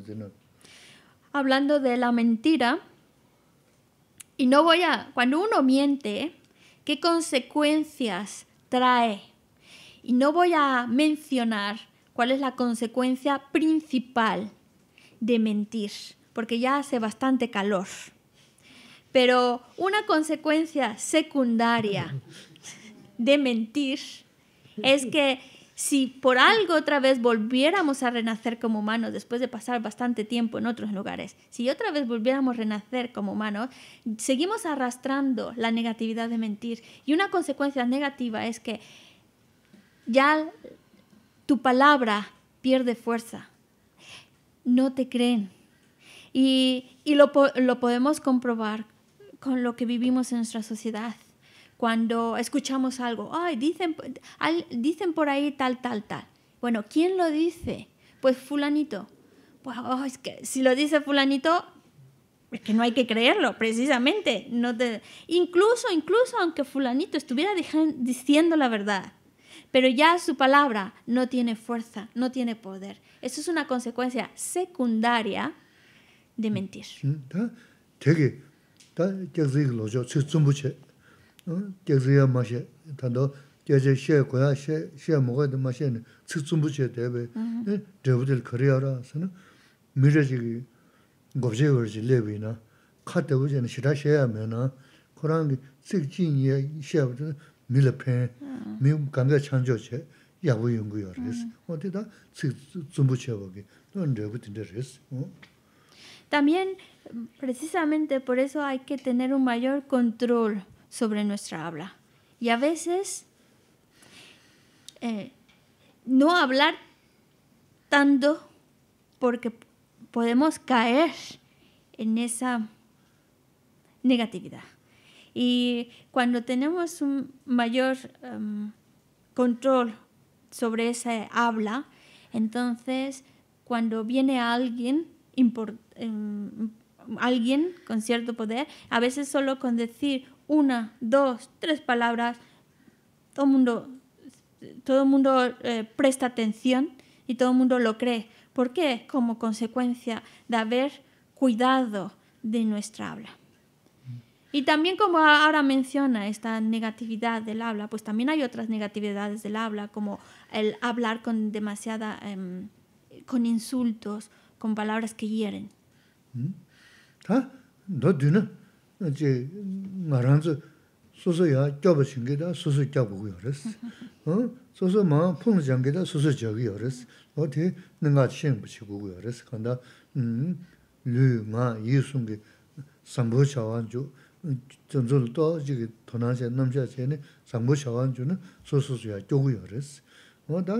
S2: 되는
S1: hablando de la mentira. Y no voy a, cuando uno miente, ¿qué consecuencias trae? Y no voy a mencionar cuál es la consecuencia principal de mentir, porque ya hace bastante calor. Pero una consecuencia secundaria de mentir es que si por algo otra vez volviéramos a renacer como humanos después de pasar bastante tiempo en otros lugares, si otra vez volviéramos a renacer como humanos, seguimos arrastrando la negatividad de mentir. Y una consecuencia negativa es que ya tu palabra pierde fuerza. No te creen. Y, lo podemos comprobar con lo que vivimos en nuestra sociedad cuando escuchamos algo, ay, dicen, dicen por ahí tal, tal, tal. Bueno, ¿quién lo dice? Pues fulanito. Pues que si lo dice fulanito, es que no hay que creerlo, precisamente. No te... Incluso, incluso aunque fulanito estuviera diciendo la verdad, pero ya su palabra no tiene fuerza, no tiene poder. Eso es una consecuencia secundaria de mentir.
S2: kekziya ma she, tando kekziya she kuya, she, she mokaya da ma she, tsik tsumbu che tebe, drabudil kariya ra, sana, mira chigi gobje gorji lebi na, ka tebu che na, shira she ya me na, korangi
S1: También, precisamente por eso hay que tener un mayor control, sobre nuestra habla. Y a veces eh, no hablar tanto porque podemos caer en esa negatividad. Y cuando tenemos un mayor em, control sobre esa habla, entonces cuando viene alguien, em, alguien con cierto poder, a veces solo con decir una, dos, tres palabras, todo el mundo, todo mundo eh, presta atención y todo el mundo lo cree. ¿Por qué? Como consecuencia de haber cuidado de nuestra habla. Mm. Y también como ahora menciona esta negatividad del habla, pues también hay otras negatividades del habla, como el hablar con demasiada, em, con insultos, con palabras que hieren.
S4: Mm.
S2: ¿Ah? ¿No, 이제 말한지 소소야 껴봐 신기다 소소 껴보고 그랬어. 어? 소소 뭐 풍을 잠기다 소소 저기 그랬어. 어디 능가 시행 붙이고 그랬어. 간다. 음. 류마 예수님께 삼보 차원주 전전 또 저기 도나세 넘셔 전에 삼보 차원주는 소소수야 껴고 그랬어. 다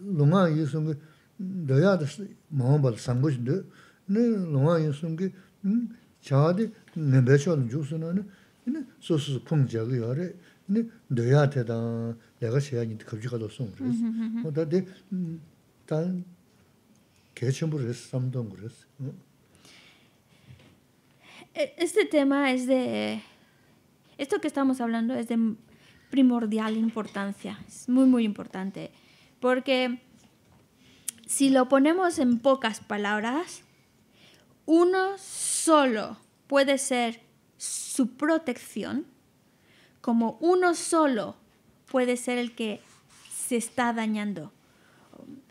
S2: 농아 예수님께 너야 다시 마음 벌 삼보신데 네 농아 예수님께 chaadi nimbe chol juksuna ni susu pung jagu yore, de doya tedan laga xeya nint kubji kado song res. Oda di tan kechimbu res, samdong res.
S1: E, este tema es de... Esto que estamos hablando es de primordial importancia. Es muy, muy importante. Porque si lo ponemos en pocas palabras uno solo puede ser su protección, como uno solo puede ser el que se está dañando.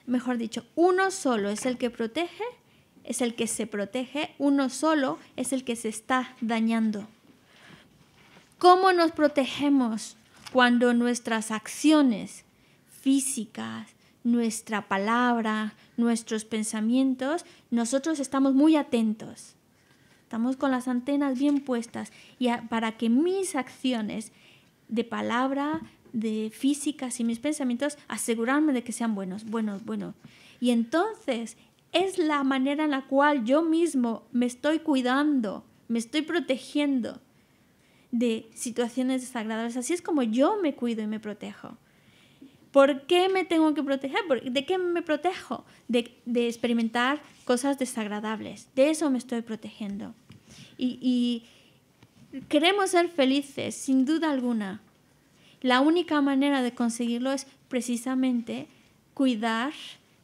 S1: Mejor dicho, uno solo es el que protege, es el que se protege, uno solo es el que se está dañando. ¿Cómo nos protegemos cuando nuestras acciones físicas, nuestra palabra, nuestros pensamientos, nosotros estamos muy atentos. Estamos con las antenas bien puestas y para que mis acciones de palabra, de físicas y mis pensamientos, asegurarme de que sean buenos, buenos, buenos. Y entonces es la manera en la cual yo mismo me estoy cuidando, me estoy protegiendo de situaciones desagradables. Así es como yo me cuido y me protejo. ¿Por qué me tengo que proteger? ¿De qué me protejo? De, experimentar cosas desagradables. De eso me estoy protegiendo. y queremos ser felices, sin duda alguna. La única manera de conseguirlo es precisamente cuidar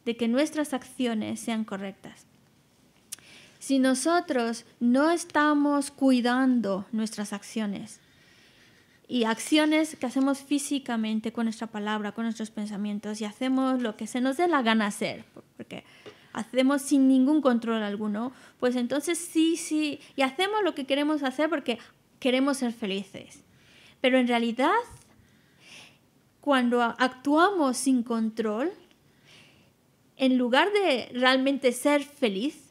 S1: de que nuestras acciones sean correctas. Si nosotros no estamos cuidando nuestras acciones, y acciones que hacemos físicamente con nuestra palabra, con nuestros pensamientos y hacemos lo que se nos dé la gana hacer, porque hacemos sin ningún control alguno, pues entonces sí, sí, y hacemos lo que queremos hacer porque queremos ser felices. Pero en realidad, cuando actuamos sin control, en lugar de realmente ser feliz,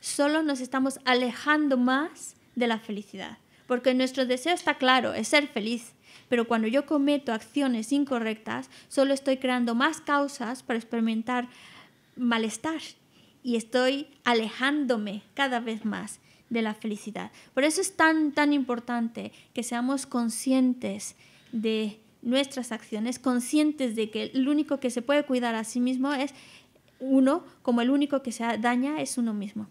S1: solo nos estamos alejando más de la felicidad porque nuestro deseo está claro, es ser feliz. Pero cuando yo cometo acciones incorrectas, solo estoy creando más causas para experimentar malestar y estoy alejándome cada vez más de la felicidad. Por eso es tan, tan importante que seamos conscientes de nuestras acciones, conscientes de que el único que se puede cuidar a sí mismo es uno, como el único que se daña es uno mismo.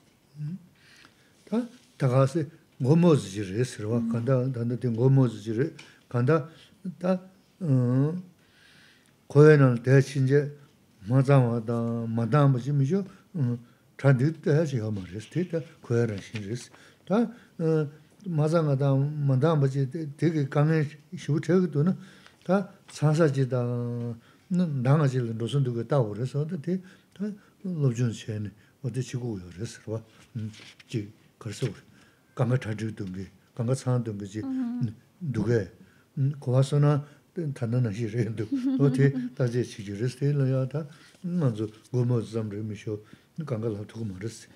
S2: ngōmōzi jirī sirwa, kanda tanda tī ngōmōzi jirī, kanda tā kōyō nāla tēhā chīnjē mazāma tā madāma jī mīyō, chāndī tēhā chī yō mā rīs, tī tā kōyō nāla chīn rīs. Tā mazāma tā madāma jī kanga chanchik dungi, kanga tsang dungi chi dugay. Kuwa suna tanda nashi rindu, o te taji chigi riz ti la ya ta manzu gomo zizam sho, kanga la tukuma riz.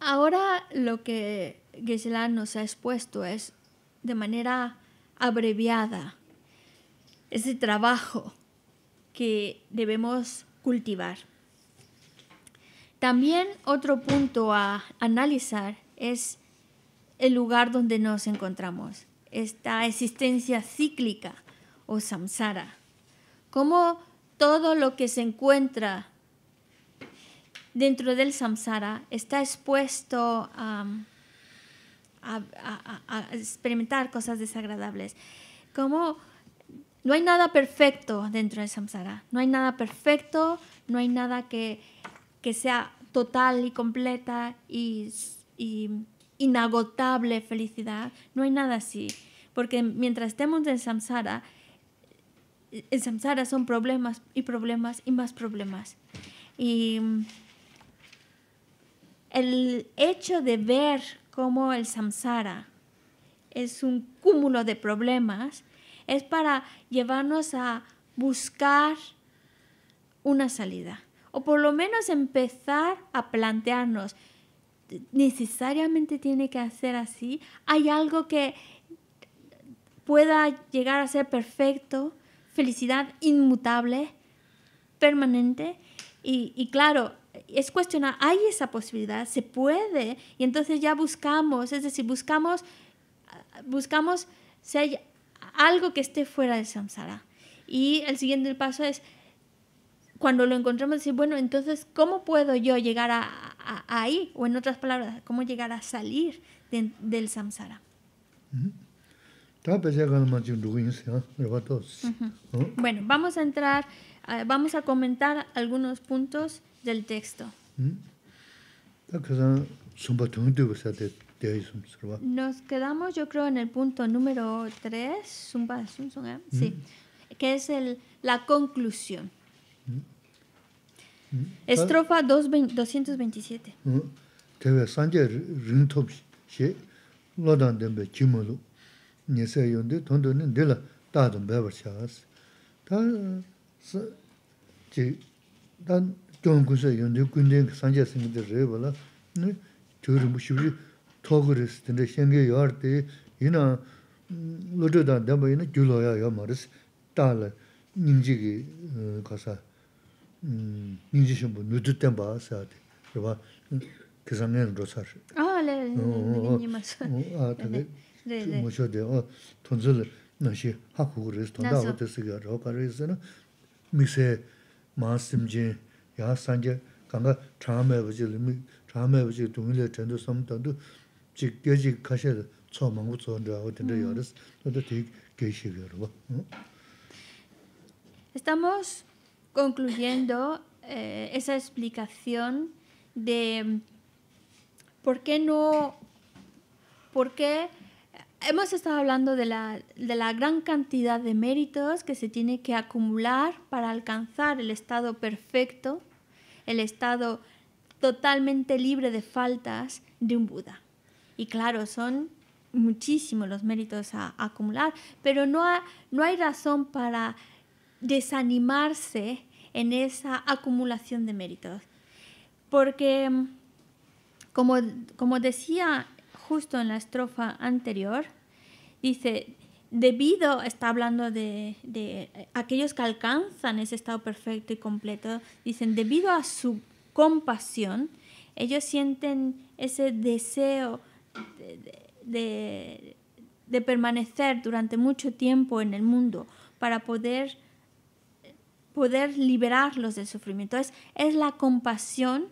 S1: Ahora lo que Gisela nos ha expuesto es de manera abreviada ese trabajo que debemos cultivar. También otro punto a analizar es el lugar donde nos encontramos, esta existencia cíclica o samsara, cómo todo lo que se encuentra dentro del samsara está expuesto a, experimentar cosas desagradables, Como no hay nada perfecto dentro del samsara, no hay nada perfecto, no hay nada que que sea total y completa y, inagotable felicidad. No hay nada así. Porque mientras estemos en samsara, en samsara son problemas y problemas y más problemas. Y mm, el hecho de ver cómo el samsara es un cúmulo de problemas es para llevarnos a buscar una salida. O por lo menos empezar a plantearnos, ¿necesariamente tiene que hacer así? ¿Hay algo que pueda llegar a ser perfecto? Felicidad inmutable, permanente. Y, y claro, es cuestionar, ¿hay esa posibilidad? ¿Se puede? Y entonces ya buscamos, es decir, buscamos, buscamos si hay algo que esté fuera del samsara. Y el siguiente paso es cuando lo encontramos, decir, bueno, entonces, ¿cómo puedo yo llegar a, ahí? O en otras palabras, ¿cómo llegar a salir del samsara? Bueno, vamos a entrar, vamos a comentar algunos puntos del texto. Nos quedamos, yo creo, en el punto número 3, eh, sí, que es el, la conclusión. Estrofa 227.
S2: Tewe sanje rintob she, lodan denbe kimolu, nyesay yonde, tondo nin dila dadan bebar shaas. Ta, dan kyon yonde, gundin sanje singde rebala, churin bu shibri togiris, tinde shenge yarde, ina ina kasa. nīngzhī shīmbu nūdhū tēmbā sāti, rīwa kīsā ngēn rō sāshī.
S3: 아, lē, lē, lē, nīngzhī mā sāshī. Rē, rē. Mō
S2: shō tē, o, tōnzhī lē, nā shī hā khū rē sī, tōndā hō tē sī kā rō kā
S1: concluyendo eh, esa explicación de mm, por qué no, por qué hemos estado hablando de la, gran cantidad de méritos que se tiene que acumular para alcanzar el estado perfecto, el estado totalmente libre de faltas de un Buda. Y claro, son muchísimos los méritos a, acumular, pero no, no hay razón para desanimarse en esa acumulación de méritos. Porque, mm, como, decía justo en la estrofa anterior, dice, debido, está hablando de, aquellos que alcanzan ese estado perfecto y completo, dicen, debido a su compasión, ellos sienten ese deseo de, de permanecer durante mucho tiempo en el mundo para poder poder liberarlos del sufrimiento. Es, es la compasión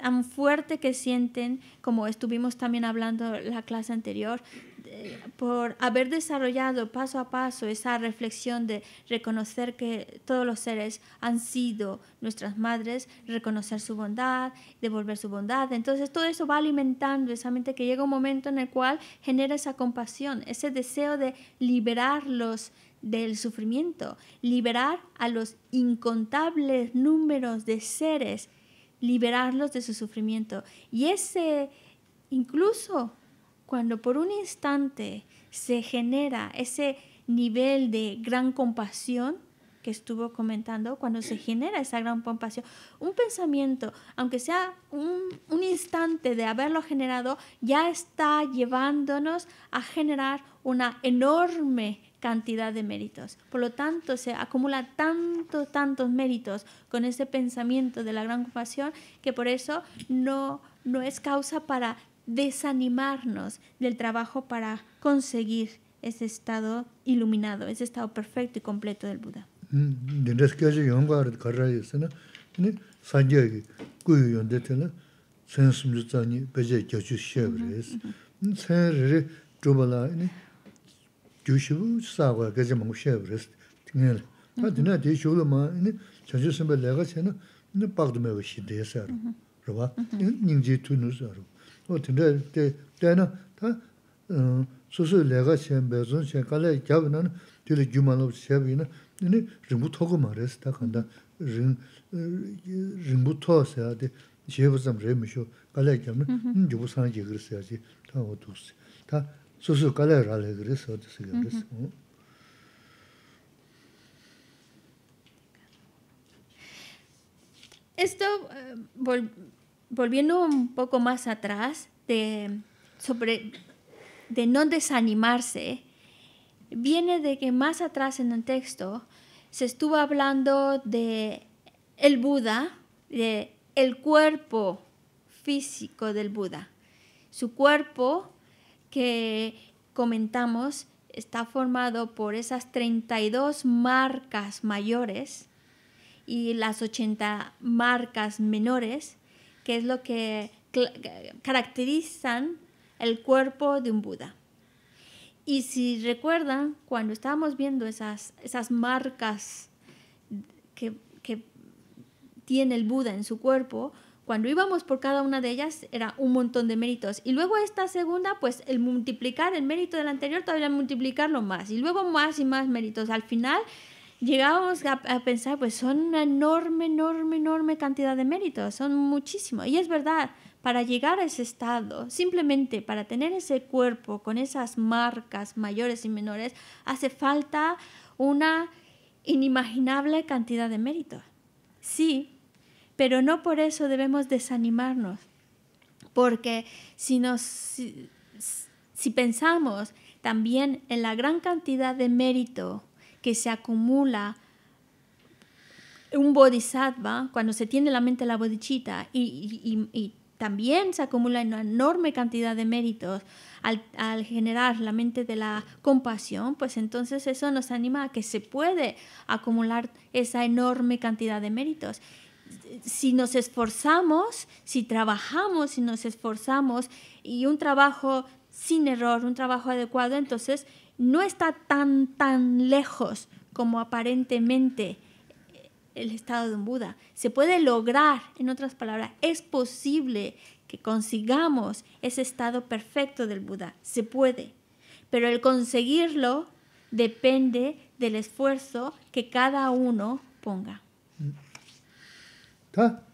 S1: tan fuerte que sienten, como estuvimos también hablando en la clase anterior, eh, por haber desarrollado paso a paso esa reflexión de reconocer que todos los seres han sido nuestras madres, reconocer su bondad, devolver su bondad. Entonces todo eso va alimentando esa mente que llega un momento en el cual genera esa compasión, ese deseo de liberarlos del sufrimiento, liberar a los incontables números de seres, liberarlos de su sufrimiento. Y ese, incluso cuando por un instante se genera ese nivel de gran compasión, que estuvo comentando, cuando se genera esa gran compasión, un pensamiento, aunque sea un, un, instante de haberlo generado, ya está llevándonos a generar una enorme cantidad de méritos. Por lo tanto, se acumula tanto tantos méritos con ese pensamiento de la gran compasión que por eso no, no es causa para desanimarnos del trabajo para conseguir ese estado iluminado, ese estado perfecto y completo del Buda.
S2: gyö shibu chisagwaa kajimaangu shayabu res. Tignali. Tignali. Tignali, tijoglu maa, chanchoosanbaay laiga chayana ina paqdumaywa shiddiyasa aro. Rwa, nyingzi tuynu osa aro. Otinda, taina taa, eh, soosoo laiga chayana, bai zon chayana, kallaya gyaabina tili gyumalabu shayabina ina rinbu togo maa res. Eh, rinbu toga shayadi, shayabu sam raymi shog. Kallaya gyaabina, 수수 그래서
S1: Esto, eh, volviendo un poco más atrás, de, sobre, de no desanimarse, viene de que más atrás en el texto se estuvo hablando de el Buda, de el cuerpo físico del Buda. Su cuerpo que comentamos está formado por esas 32 marcas mayores y las 80 marcas menores, que es lo que caracterizan el cuerpo de un Buda. Y si recuerdan, cuando estábamos viendo esas, esas marcas que, que tiene el Buda en su cuerpo, cuando íbamos por cada una de ellas era un montón de méritos. Y luego esta segunda, pues el multiplicar el mérito del anterior, todavía multiplicarlo más. Y luego más y más méritos. Al final llegábamos a, pensar, pues son una enorme, enorme, enorme cantidad de méritos, son muchísimos. Y es verdad, para llegar a ese estado, simplemente para tener ese cuerpo con esas marcas mayores y menores, hace falta una inimaginable cantidad de méritos. Sí, pero no por eso debemos desanimarnos, porque si, pensamos también en la gran cantidad de mérito que se acumula un bodhisattva, cuando se tiene la mente la bodhichita y, también se acumula una enorme cantidad de méritos al, al, generar la mente de la compasión, pues entonces eso nos anima a que se puede acumular esa enorme cantidad de méritos si nos esforzamos, si trabajamos, si nos esforzamos y un trabajo sin error, un trabajo adecuado, entonces no está tan, tan lejos como aparentemente el estado de un Buda. Se puede lograr, en otras palabras, es posible que consigamos ese estado perfecto del Buda, se puede, pero el conseguirlo depende del esfuerzo que cada uno ponga.
S2: Mm. Pasamos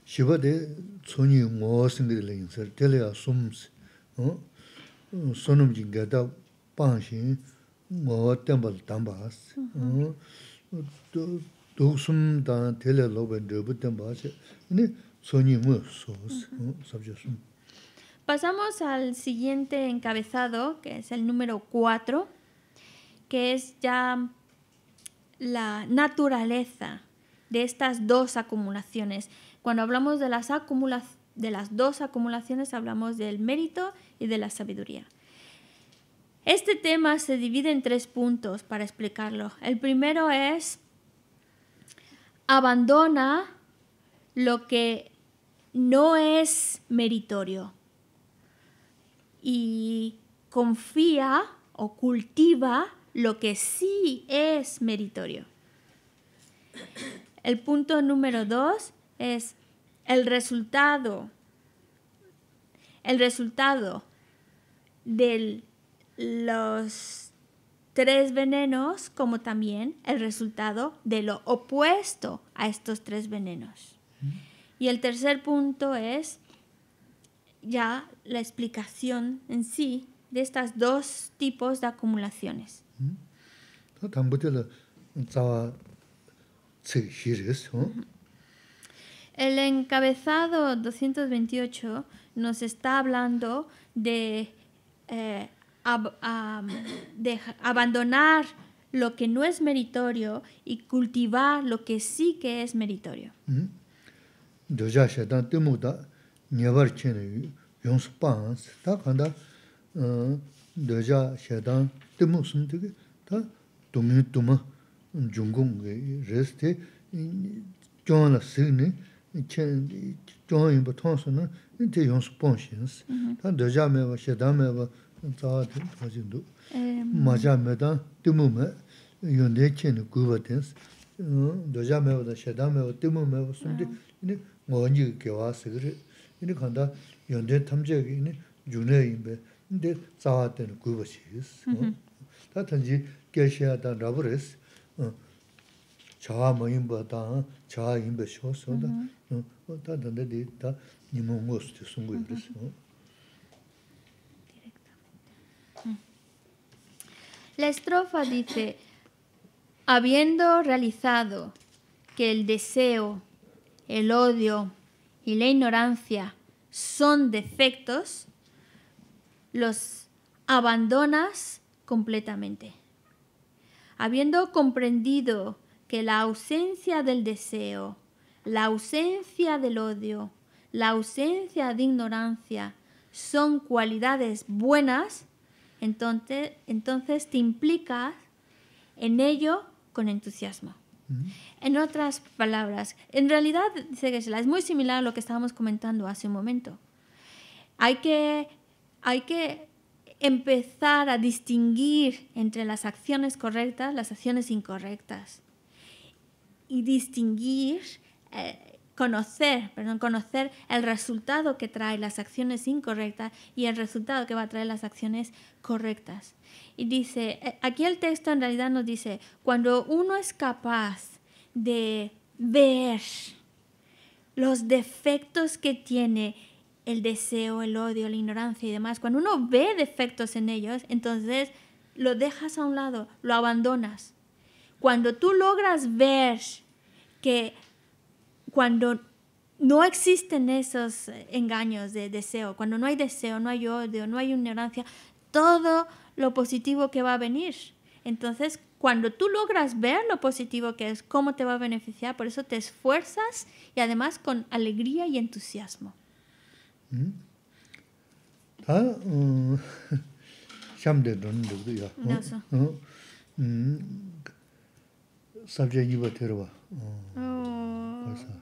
S1: al siguiente encabezado, que es el número cuatro, que es ya la naturaleza de estas dos acumulaciones. Cuando hablamos de las, de las dos acumulaciones hablamos del mérito y de la sabiduría. Este tema se divide en tres puntos para explicarlo. El primero es abandona lo que no es meritorio y confía o cultiva lo que sí es meritorio. El punto número dos es el resultado, el resultado de los tres venenos como también el resultado de lo opuesto a estos tres venenos. Y el tercer punto es ya la explicación en sí de estos dos tipos de acumulaciones. El encabezado 228 nos está hablando de eh, abandonar lo que no es meritorio y cultivar lo que sí que es meritorio.
S2: Yo ya setan de muda never chin yongspan está anda eh deja setan de uh, musun de tu mit tu um jungung resti mm, jonasin ne chōng yīmba tōng sō nā, tē yōng sō pōng shīng sī. Tā dējā mē wā, shēdā mē wā, tā wā tē tā jīng dō. Mā jā mē tā, tē ngō tāng
S1: La estrofa dice, habiendo realizado que el deseo, el odio y la ignorancia son defectos, los abandonas completamente. Habiendo comprendido que la ausencia del deseo, la ausencia del odio, la ausencia de ignorancia son cualidades buenas, entonces, entonces te implicas en ello con entusiasmo. En otras palabras, en realidad, dice que es muy similar a lo que estábamos comentando hace un momento. Hay que, hay que empezar a distinguir entre las acciones correctas, las acciones incorrectas. Y distinguir eh, conocer, perdón, conocer el resultado que trae las acciones incorrectas y el resultado que va a traer las acciones correctas. Y dice, eh, aquí el texto en realidad nos dice, cuando uno es capaz de ver los defectos que tiene el deseo, el odio, la ignorancia y demás, cuando uno ve defectos en ellos, entonces lo dejas a un lado, lo abandonas. Cuando tú logras ver que cuando no existen esos eh, engaños de deseo, cuando no hay deseo, no hay odio, no hay ignorancia, todo lo positivo que va a venir. Entonces, cuando tú logras ver lo positivo que es, cómo te va a beneficiar, por eso te esfuerzas y además con alegría y entusiasmo.
S2: Mm. Mm-hmm. de
S4: *laughs*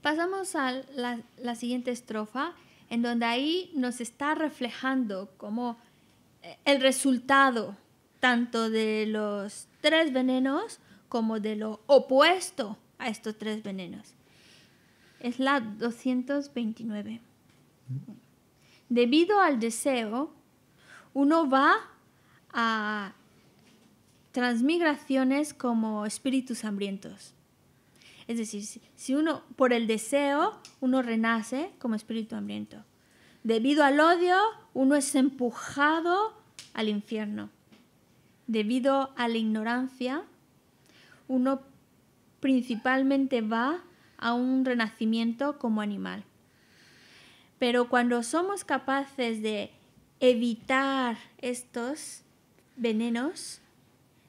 S1: Pasamos a la, la siguiente estrofa, en donde ahí nos está reflejando como eh, el resultado tanto de los tres venenos como de lo opuesto a estos tres venenos. Es la 229. Debido al deseo, uno va a transmigraciones como espíritus hambrientos. Es decir, si uno por el deseo, uno renace como espíritu hambriento. Debido al odio, uno es empujado al infierno. Debido a la ignorancia, uno principalmente va a un renacimiento como animal. Pero cuando somos capaces de evitar estos venenos,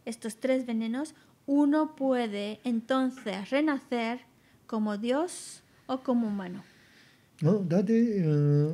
S1: estos tres venenos, uno puede entonces renacer como Dios o como humano.
S2: No, date eh,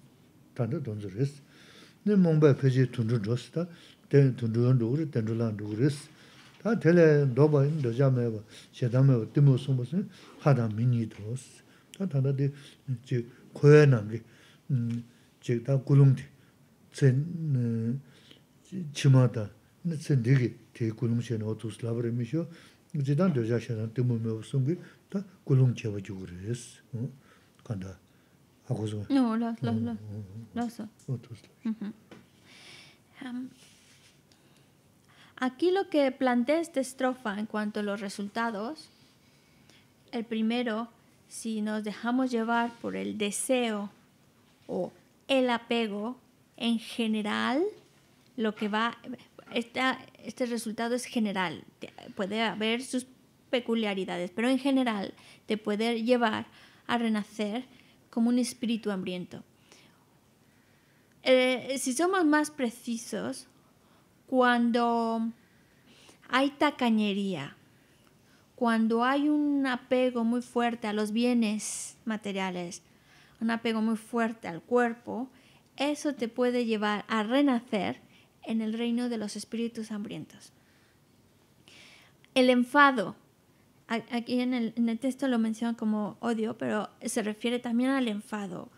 S2: tanda tundu 네 Ni mungbaa pechi tundu dhos ta, ten tundu yon dhugri, ten dhulan dhugri res. Ta tele doba in doja mewa, sheta mewa, timu sumba sin, hada mingi dhos. Ta tanda di, chi koya nangi, chi ta gulungdi, tsen, chima ta, tsen 간다 ti doja timu mewa ta Kanda. no
S1: los mm, mm, mm. Aquí lo que plantea esta estrofa en cuanto a los resultados, el primero, si nos dejamos llevar por el deseo o el apego, en general, lo que va, este resultado es general, puede haber sus peculiaridades, pero en general te puede llevar a renacer como un espíritu hambriento. Eh, si somos más precisos, cuando hay tacañería, cuando hay un apego muy fuerte a los bienes materiales, un apego muy fuerte al cuerpo, eso te puede llevar a renacer en el reino de los espíritus hambrientos. El enfado, aquí en el, texto lo menciona como odio, pero se refiere también al enfado.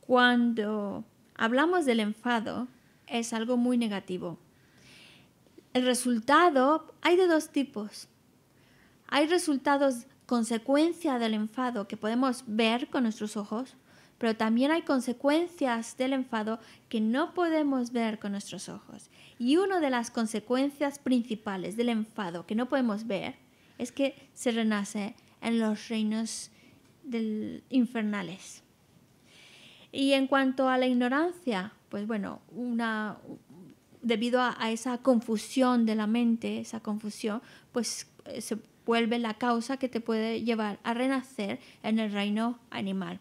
S1: Cuando hablamos del enfado, es algo muy negativo. El resultado, hay de dos tipos. Hay resultados, consecuencia del enfado que podemos ver con nuestros ojos, pero también hay consecuencias del enfado que no podemos ver con nuestros ojos. Y una de las consecuencias principales del enfado que no podemos ver es que se renace en los reinos infernales. Y en cuanto a la ignorancia, pues bueno, debido a, a, esa confusión de la mente, esa confusión, pues eh, se vuelve la causa que te puede llevar a renacer en el reino animal.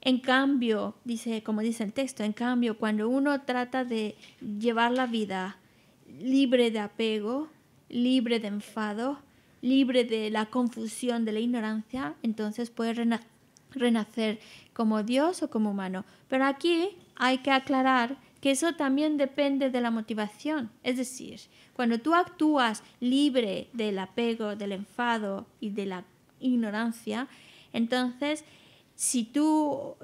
S1: En cambio, dice, como dice el texto, en cambio, cuando uno trata de llevar la vida libre de apego, libre de enfado, libre de la confusión, de la ignorancia, entonces puede renacer como Dios o como humano. Pero aquí hay que aclarar que eso también depende de la motivación. Es decir, cuando tú actúas libre del apego, del enfado y de la ignorancia, entonces si tú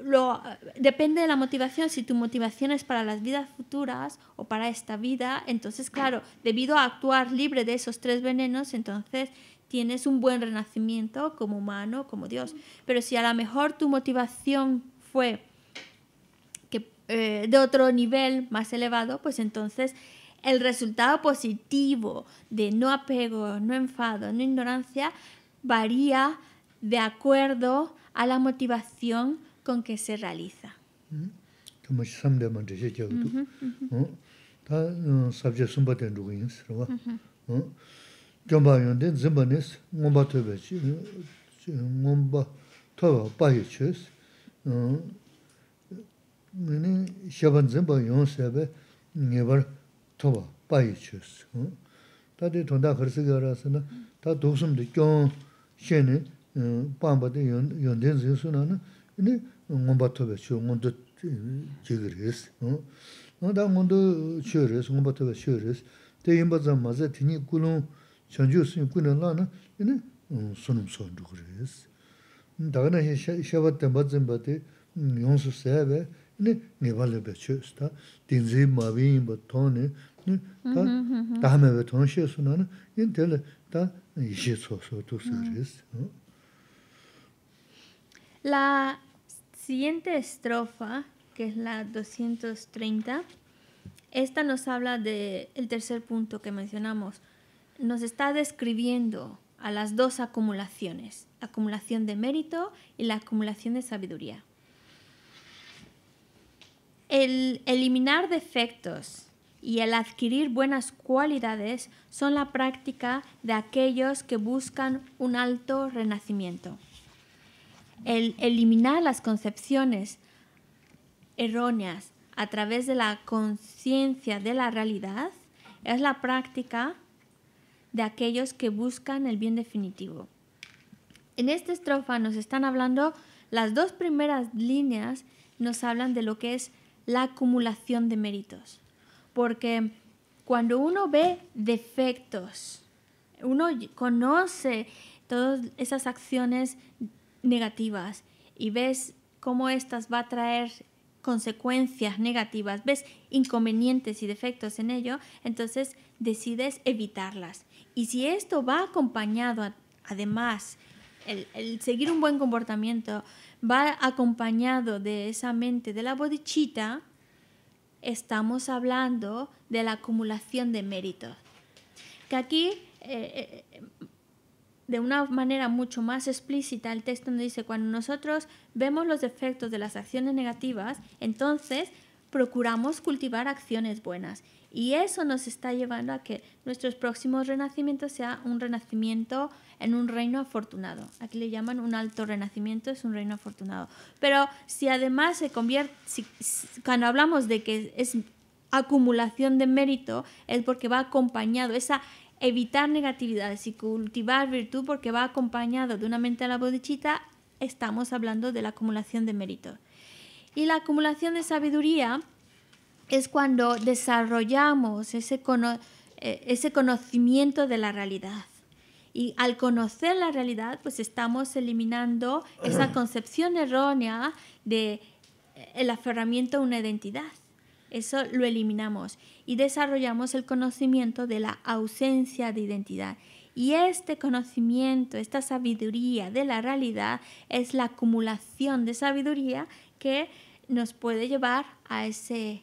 S1: depende de la motivación, si tu motivación es para las vidas futuras o para esta vida, entonces claro, debido a actuar libre de esos tres venenos, entonces tienes un buen renacimiento como humano, como Dios. Pero si a lo mejor tu motivación fue eh, de otro nivel más elevado, pues entonces el resultado positivo de no apego, no enfado, no ignorancia varía de acuerdo a la motivación con que se realiza.
S2: gyōmbā yōndē dzimbā nēs ngōmbā tōbe chī, ngōmbā tōba bāhi chūs. Nēni xeban dzimbā yōng sēbe ngēbar 다 bāhi chūs. Tā tē tōndā khirsi gā rā sā na, tā tōksum tē gyōng xēni bāmbā tē yōndē dzī sū na, nē ngōmbā tōbe chū, ngōndō shonju kune la na, ina mm, sunum son dhukri es. Mm, Daga na sheba tenpa zinpa te mm, yonsu sebe, ina ngeba vale che sta, dinzi mabi inba ta dame be ton she su na na, ina tele ta ishi so so dhukri
S1: La siguiente estrofa, que es la 230, esta nos habla del de tercer punto que mencionamos, nos está describiendo a las dos acumulaciones, la acumulación de mérito y la acumulación de sabiduría. El eliminar defectos y el adquirir buenas cualidades son la práctica de aquellos que buscan un alto renacimiento. El eliminar las concepciones erróneas a través de la conciencia de la realidad es la práctica de aquellos que buscan el bien definitivo. En esta estrofa nos están hablando, las dos primeras líneas nos hablan de lo que es la acumulación de méritos, porque cuando uno ve defectos, uno conoce todas esas acciones negativas y ves cómo estas va a traer consecuencias negativas, ves inconvenientes y defectos en ello, entonces decides evitarlas. Y si esto va acompañado, además, el, seguir un buen comportamiento va acompañado de esa mente de la bodichita, estamos hablando de la acumulación de méritos. Que aquí, eh, eh, de una manera mucho más explícita, el texto nos dice, cuando nosotros vemos los efectos de las acciones negativas, entonces procuramos cultivar acciones buenas. Y eso nos está llevando a que nuestros próximos renacimientos sea un renacimiento en un reino afortunado. Aquí le llaman un alto renacimiento, es un reino afortunado. Pero si además se convierte, cuando hablamos de que es acumulación de mérito, es porque va acompañado, esa evitar negatividades y cultivar virtud porque va acompañado de una mente a la bodichita, estamos hablando de la acumulación de mérito. Y la acumulación de sabiduría es cuando desarrollamos ese, eh, ese conocimiento de la realidad. Y al conocer la realidad, pues estamos eliminando esa *clears throat* concepción errónea de eh, el aferramiento a una identidad. Eso lo eliminamos y desarrollamos el conocimiento de la ausencia de identidad. Y este conocimiento, esta sabiduría de la realidad es la acumulación de sabiduría que nos puede llevar a ese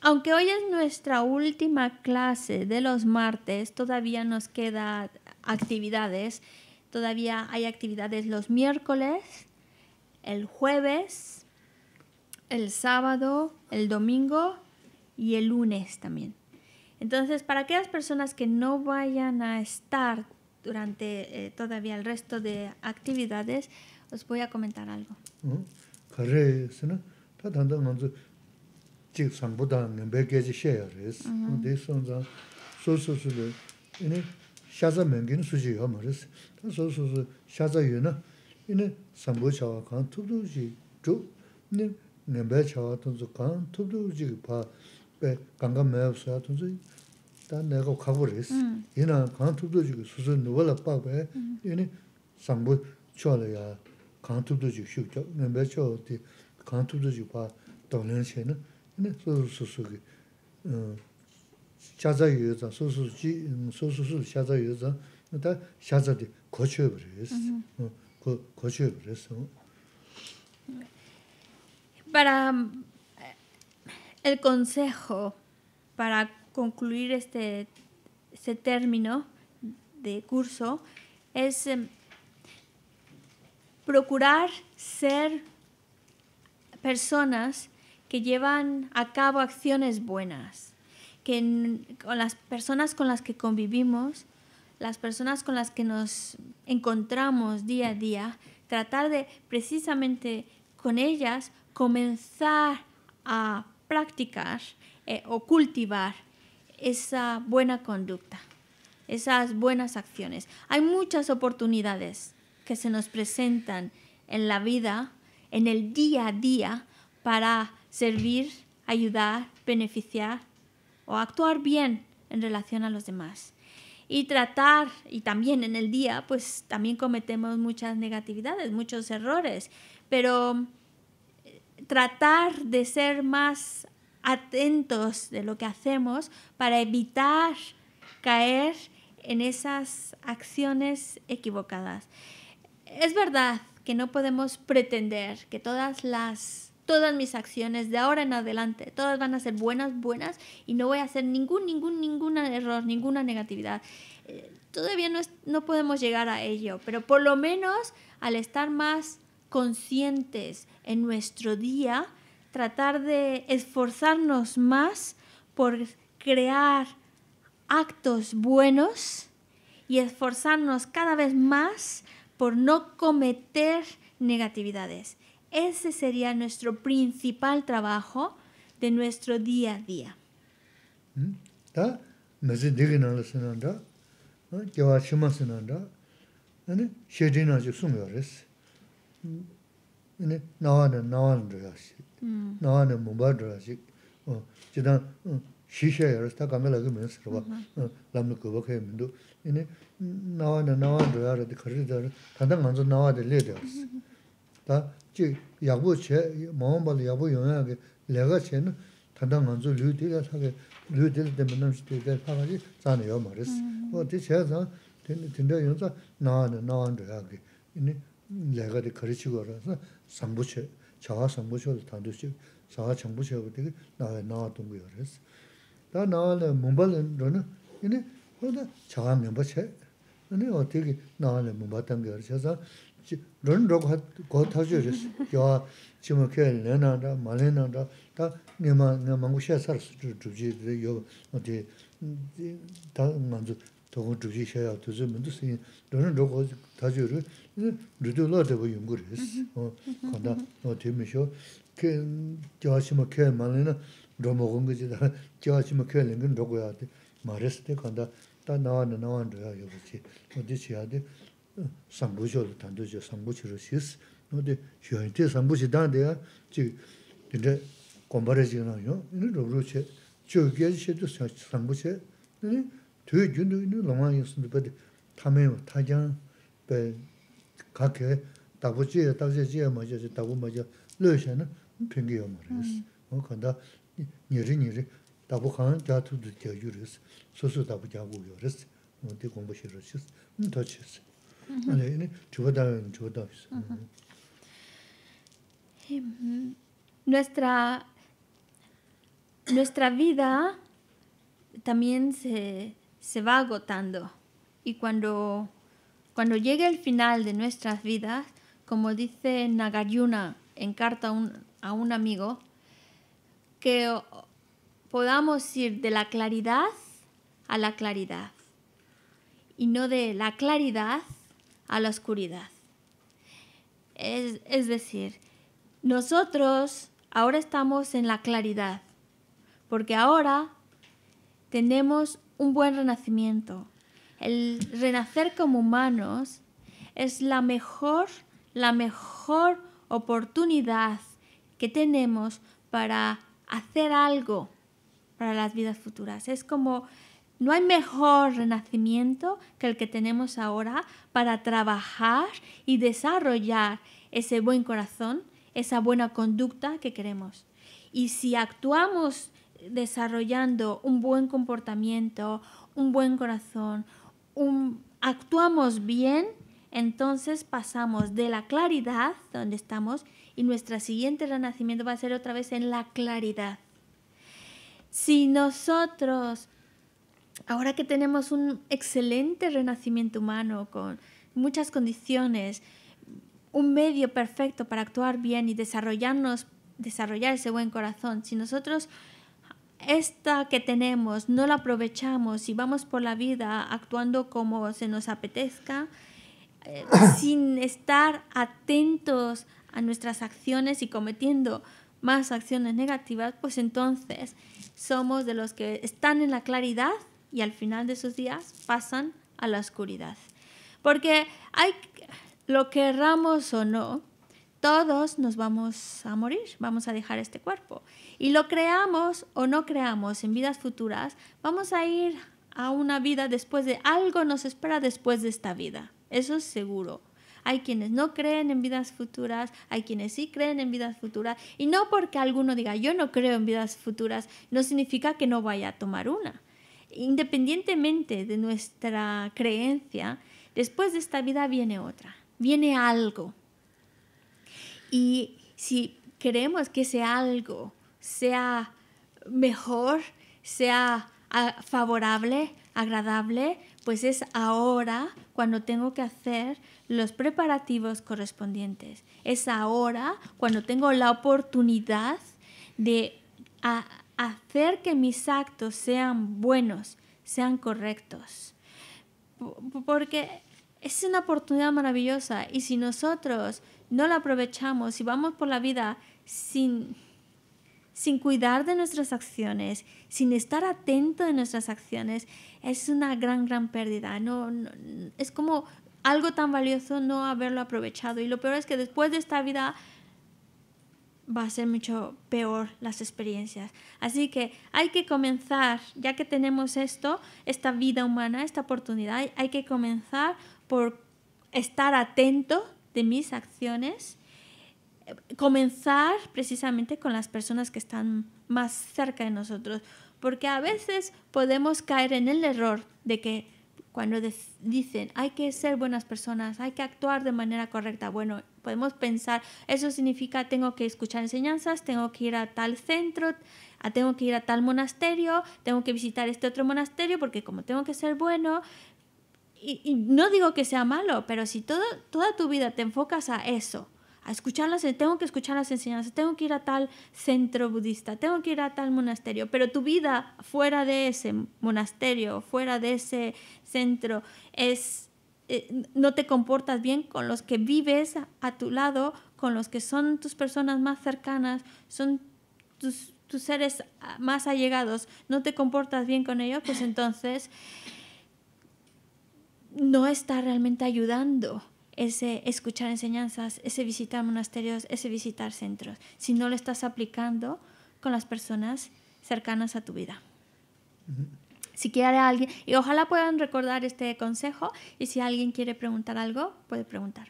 S1: Aunque hoy es nuestra última clase de los martes, todavía nos queda actividades. Todavía hay actividades los miércoles, el jueves, el sábado, el domingo y el lunes también. Entonces, para aquellas personas que no vayan a estar durante eh, todavía el resto de actividades, os voy a comentar algo.
S2: Nian Bai Chao a tuñzo Kañ Tuptuujig paa, Kañ Ka Maayaw mm. Sua a tuñzo, taa naya kaw kaw kaw riz. Yina Kañ Tuptuujig suzu nuvala paa paa, yini mm. Sangbui Chawla yaa, Kañ Tuptuujig Xiu, Nian Bai Chao ti Kañ Tuptuujig paa, Dong Lian Shei na, yini suzu ki, eh, Chaza zang, zang, taa
S1: para eh, el consejo, para concluir este, este término de curso, es em, procurar ser personas que llevan a cabo acciones buenas, que con las personas con las que convivimos, las personas con las que nos encontramos día a día, tratar de precisamente con ellas comenzar a practicar eh, o cultivar esa buena conducta, esas buenas acciones. Hay muchas oportunidades que se nos presentan en la vida, en el día a día, para servir, ayudar, beneficiar o actuar bien en relación a los demás. Y tratar, y también en el día, pues también cometemos muchas negatividades, muchos errores, pero tratar de ser más atentos de lo que hacemos para evitar caer en esas acciones equivocadas. Es verdad que no podemos pretender que todas las todas mis acciones de ahora en adelante, todas van a ser buenas, buenas y no voy a hacer ningún, ningún, ningún error, ninguna negatividad. Eh, todavía no, no podemos llegar a ello, pero por lo menos al estar más conscientes en nuestro día, tratar de esforzarnos más por crear actos buenos y esforzarnos cada vez más por no cometer negatividades. Ese sería nuestro principal trabajo de nuestro día a día.
S2: ¿Mm? 네 나와는 나와는 저야시 나와는 못 받으라시 어 지난 시셔에서 다 가면 면서 봐 남의 거 밖에 이네 나와는 나와는 저야로 그러다 다들 먼저 나와야 될 일이야 다지 야부 제 마음 벌 야부 내가 쟤는 다들 먼저 류디가 사게 류디를 때문에 좀 사가지 자네요 말했어 어디 제가 된 된다 영자 나와는 나와는 이네 내가 그 거치 거라서 삼부체 자아 삼부체를 다듯이 자아 정부체하고 되게 나와 나왔던 거 그래서 다 나와는 몸발은 이제 그러다 자아 멤버체 아니 어떻게 나와는 몸바탕 거 그래서 런 로그 거 타죠 그래서 요 지금 그 내나나 말레나나 다 네마 네마고 시작할 수도 주지 요 어디 다 먼저 tōgō rūjī shayā tūzī mīndu sīngi, rōnā rōgō tājī rū, rūdī lō rīwa yungu rīs, kāndā nō tīmī shō, kē, jāshima kē māli nā, rō mōgōngi jī tā, jāshima kē līngi nā rōgō yā tī, mā rīs tī kāndā, tā nāwa nā nāwa nā rūyā yōgō chī, nō tī chī yā tī, chī rō tui yun tui yun longwa yun sun tu pati tamay wa tajan pe kake dabu jiya, dabu jiya jiya ma jiya, dabu ma jiya loo xa na pingi yo ma riyas. O 음. niri niri dabu khaan jaa tu tu jaa
S1: Nuestra vida también se... se va agotando y cuando, cuando llegue el final de nuestras vidas, como dice Nagarjuna en carta a un, amigo, que podamos ir de la claridad a la claridad y no de la claridad a la oscuridad. Es, es, decir, nosotros ahora estamos en la claridad, porque ahora tenemos un buen renacimiento. El renacer como humanos es la mejor, la mejor oportunidad que tenemos para hacer algo para las vidas futuras. Es como no hay mejor renacimiento que el que tenemos ahora para trabajar y desarrollar ese buen corazón, esa buena conducta que queremos. Y si actuamos desarrollando un buen comportamiento, un buen corazón, actuamos bien, entonces pasamos de la claridad, donde estamos, y nuestro siguiente renacimiento va a ser otra vez en la claridad. Si nosotros, ahora que tenemos un excelente renacimiento humano con muchas condiciones, un medio perfecto para actuar bien y desarrollarnos, desarrollar ese buen corazón, si nosotros esta que tenemos no la aprovechamos y vamos por la vida actuando como se nos apetezca, eh, *coughs* sin estar atentos a nuestras acciones y cometiendo más acciones negativas, pues entonces somos de los que están en la claridad y al final de sus días pasan a la oscuridad. Porque hay, lo querramos o no, todos nos vamos a morir, vamos a dejar este cuerpo. Y lo creamos o no creamos en vidas futuras, vamos a ir a una vida después de algo nos espera después de esta vida. Eso es seguro. Hay quienes no creen en vidas futuras, hay quienes sí creen en vidas futuras. Y no porque alguno diga yo no creo en vidas futuras, no significa que no vaya a tomar una. Independientemente de nuestra creencia, después de esta vida viene otra, viene algo, y si queremos que ese algo, sea mejor, sea favorable, agradable, pues es ahora cuando tengo que hacer los preparativos correspondientes. Es ahora cuando tengo la oportunidad de hacer que mis actos sean buenos, sean correctos. Porque es una oportunidad maravillosa y si nosotros no la aprovechamos y vamos por la vida sin, sin cuidar de nuestras acciones, sin estar atento de nuestras acciones, es una gran, gran pérdida. es como algo tan valioso no haberlo aprovechado. Y lo peor es que después de esta vida va a ser mucho peor las experiencias. Así que hay que comenzar, ya que tenemos esto, esta vida humana, esta oportunidad, hay que comenzar por estar atento de mis acciones, eh, comenzar precisamente con las personas que están más cerca de nosotros, porque a veces podemos caer en el error de que cuando dicen hay que ser buenas personas, hay que actuar de manera correcta, bueno, podemos pensar, eso significa tengo que escuchar enseñanzas, tengo que ir a tal centro, tengo que ir a tal monasterio, tengo que visitar este otro monasterio, porque como tengo que ser bueno, y, no digo que sea malo, pero si todo, toda tu vida te enfocas a eso, a escuchar las, tengo que escuchar las enseñanzas, tengo que ir a tal centro budista, tengo que ir a tal monasterio, pero tu vida fuera de ese monasterio, fuera de ese centro, es, eh, no te comportas bien con los que vives a, tu lado, con los que son tus personas más cercanas, son tus seres más allegados, no te comportas bien con ellos, pues entonces no está realmente ayudando ese escuchar enseñanzas, ese visitar monasterios, ese visitar centros, si no lo estás aplicando con las personas cercanas a tu vida. Si quiere alguien, y ojalá puedan recordar este consejo, y si alguien quiere preguntar algo, puede preguntar.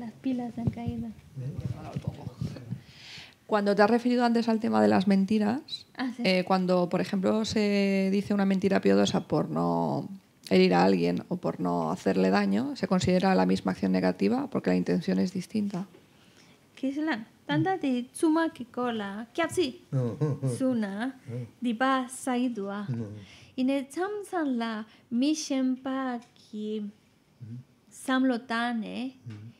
S1: Las pilas han caído. Cuando te has referido antes al tema de las mentiras, ah, eh, cuando, por ejemplo, se dice una mentira piadosa por no herir a alguien o por no hacerle daño, ¿se considera la misma acción negativa porque la intención es distinta? ¿Qué es la? tanta que así? la mm. samlotane. Eh, mm.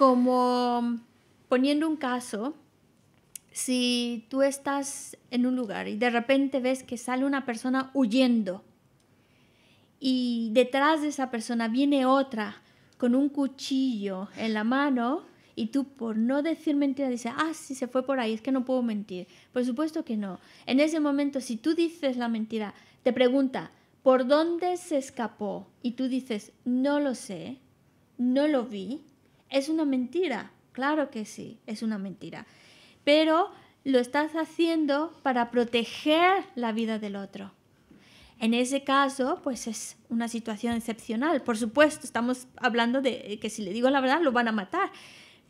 S1: como poniendo un caso, si tú estás en un lugar y de repente ves que sale una persona huyendo y detrás de esa persona viene otra con un cuchillo en la mano y tú por no decir mentira dices, ah, sí, se fue por ahí, es que no puedo mentir. Por supuesto que no. En ese momento, si tú dices la mentira, te pregunta, ¿por dónde se escapó? Y tú dices, no lo sé, no lo vi, es una mentira, claro que sí, es una mentira. Pero lo estás haciendo para proteger la vida del otro. En ese caso, pues es una situación excepcional. Por supuesto, estamos hablando de que si le digo la verdad lo van a matar.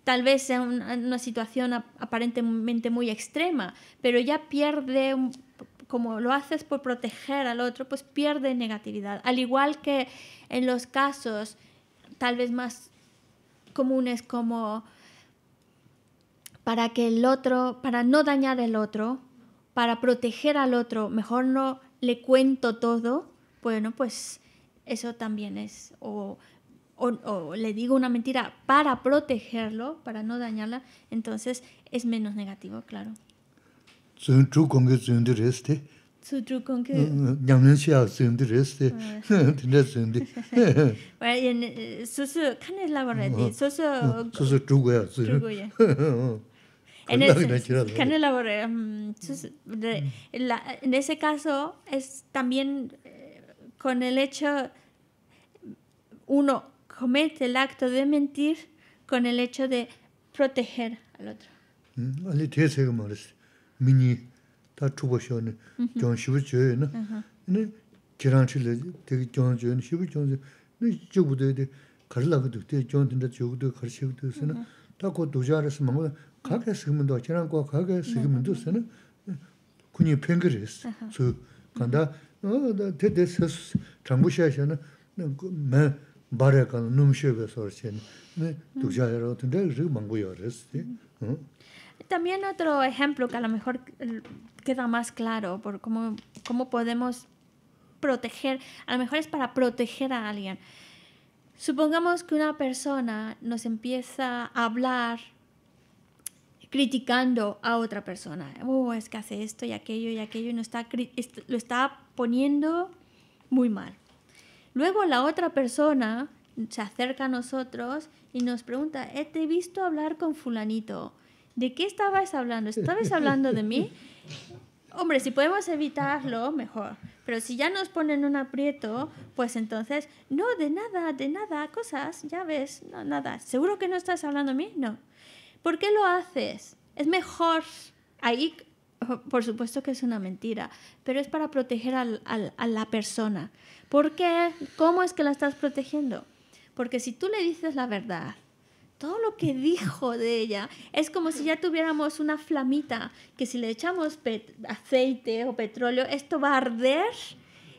S1: Tal vez sea una, situación aparentemente muy extrema, pero ya pierde, como lo haces por proteger al otro, pues pierde negatividad. Al igual que en los casos tal vez más comunes como para que el otro, para no dañar al otro, para proteger al otro, mejor no le cuento todo, bueno, pues eso también es, o, le digo una mentira para protegerlo, para no dañarla, entonces es menos negativo, claro.
S2: Este.
S1: Sutru kongi...
S2: Nyamnyan shiyaa suyamdi resti, dinda suyamdi.
S1: Susu kane lawa redi, susu... Susu drugoya suyamdi. Drugoya. Kane lawa redi. En ese caso es también eh, con el hecho, uno comete el acto de mentir con el hecho de proteger al otro.
S2: Mm, Ali tesega maresi, mini... 다 tūpa xioni, kiong shibu chioyo na, ina kirang chili, teki kiong chioyo na, shibu kiong chioyo, ina chibu do yade, kari laga do, teki kiong tinda chibu do, kari shibu do xina, ta kua duja arasi mamu, kaka sikimindo, kirang kua kaka sikimindo xina, kuni pengiri isi, na,
S1: También otro ejemplo que a lo mejor eh, queda más claro por cómo, podemos proteger, a lo mejor es para proteger a alguien. Supongamos que una persona nos empieza a hablar criticando a otra persona. Oh, es que hace esto y aquello y aquello y está, lo está poniendo muy mal. Luego la otra persona se acerca a nosotros y nos pregunta, eh, he visto hablar con fulanito ¿de qué estabais hablando? ¿Estabais hablando de mí? Hombre, si podemos evitarlo, mejor. Pero si ya nos ponen un aprieto, pues entonces, no, de nada, de nada, cosas, ya ves, no, nada. ¿Seguro que no estás hablando de mí? No. ¿Por qué lo haces? Es mejor. Ahí, por supuesto que es una mentira, pero es para proteger a la persona. ¿Por qué? ¿Cómo es que la estás protegiendo? Porque si tú le dices la verdad todo lo que dijo de ella es como si ya tuviéramos una flamita que si le echamos aceite o petróleo, esto va a arder.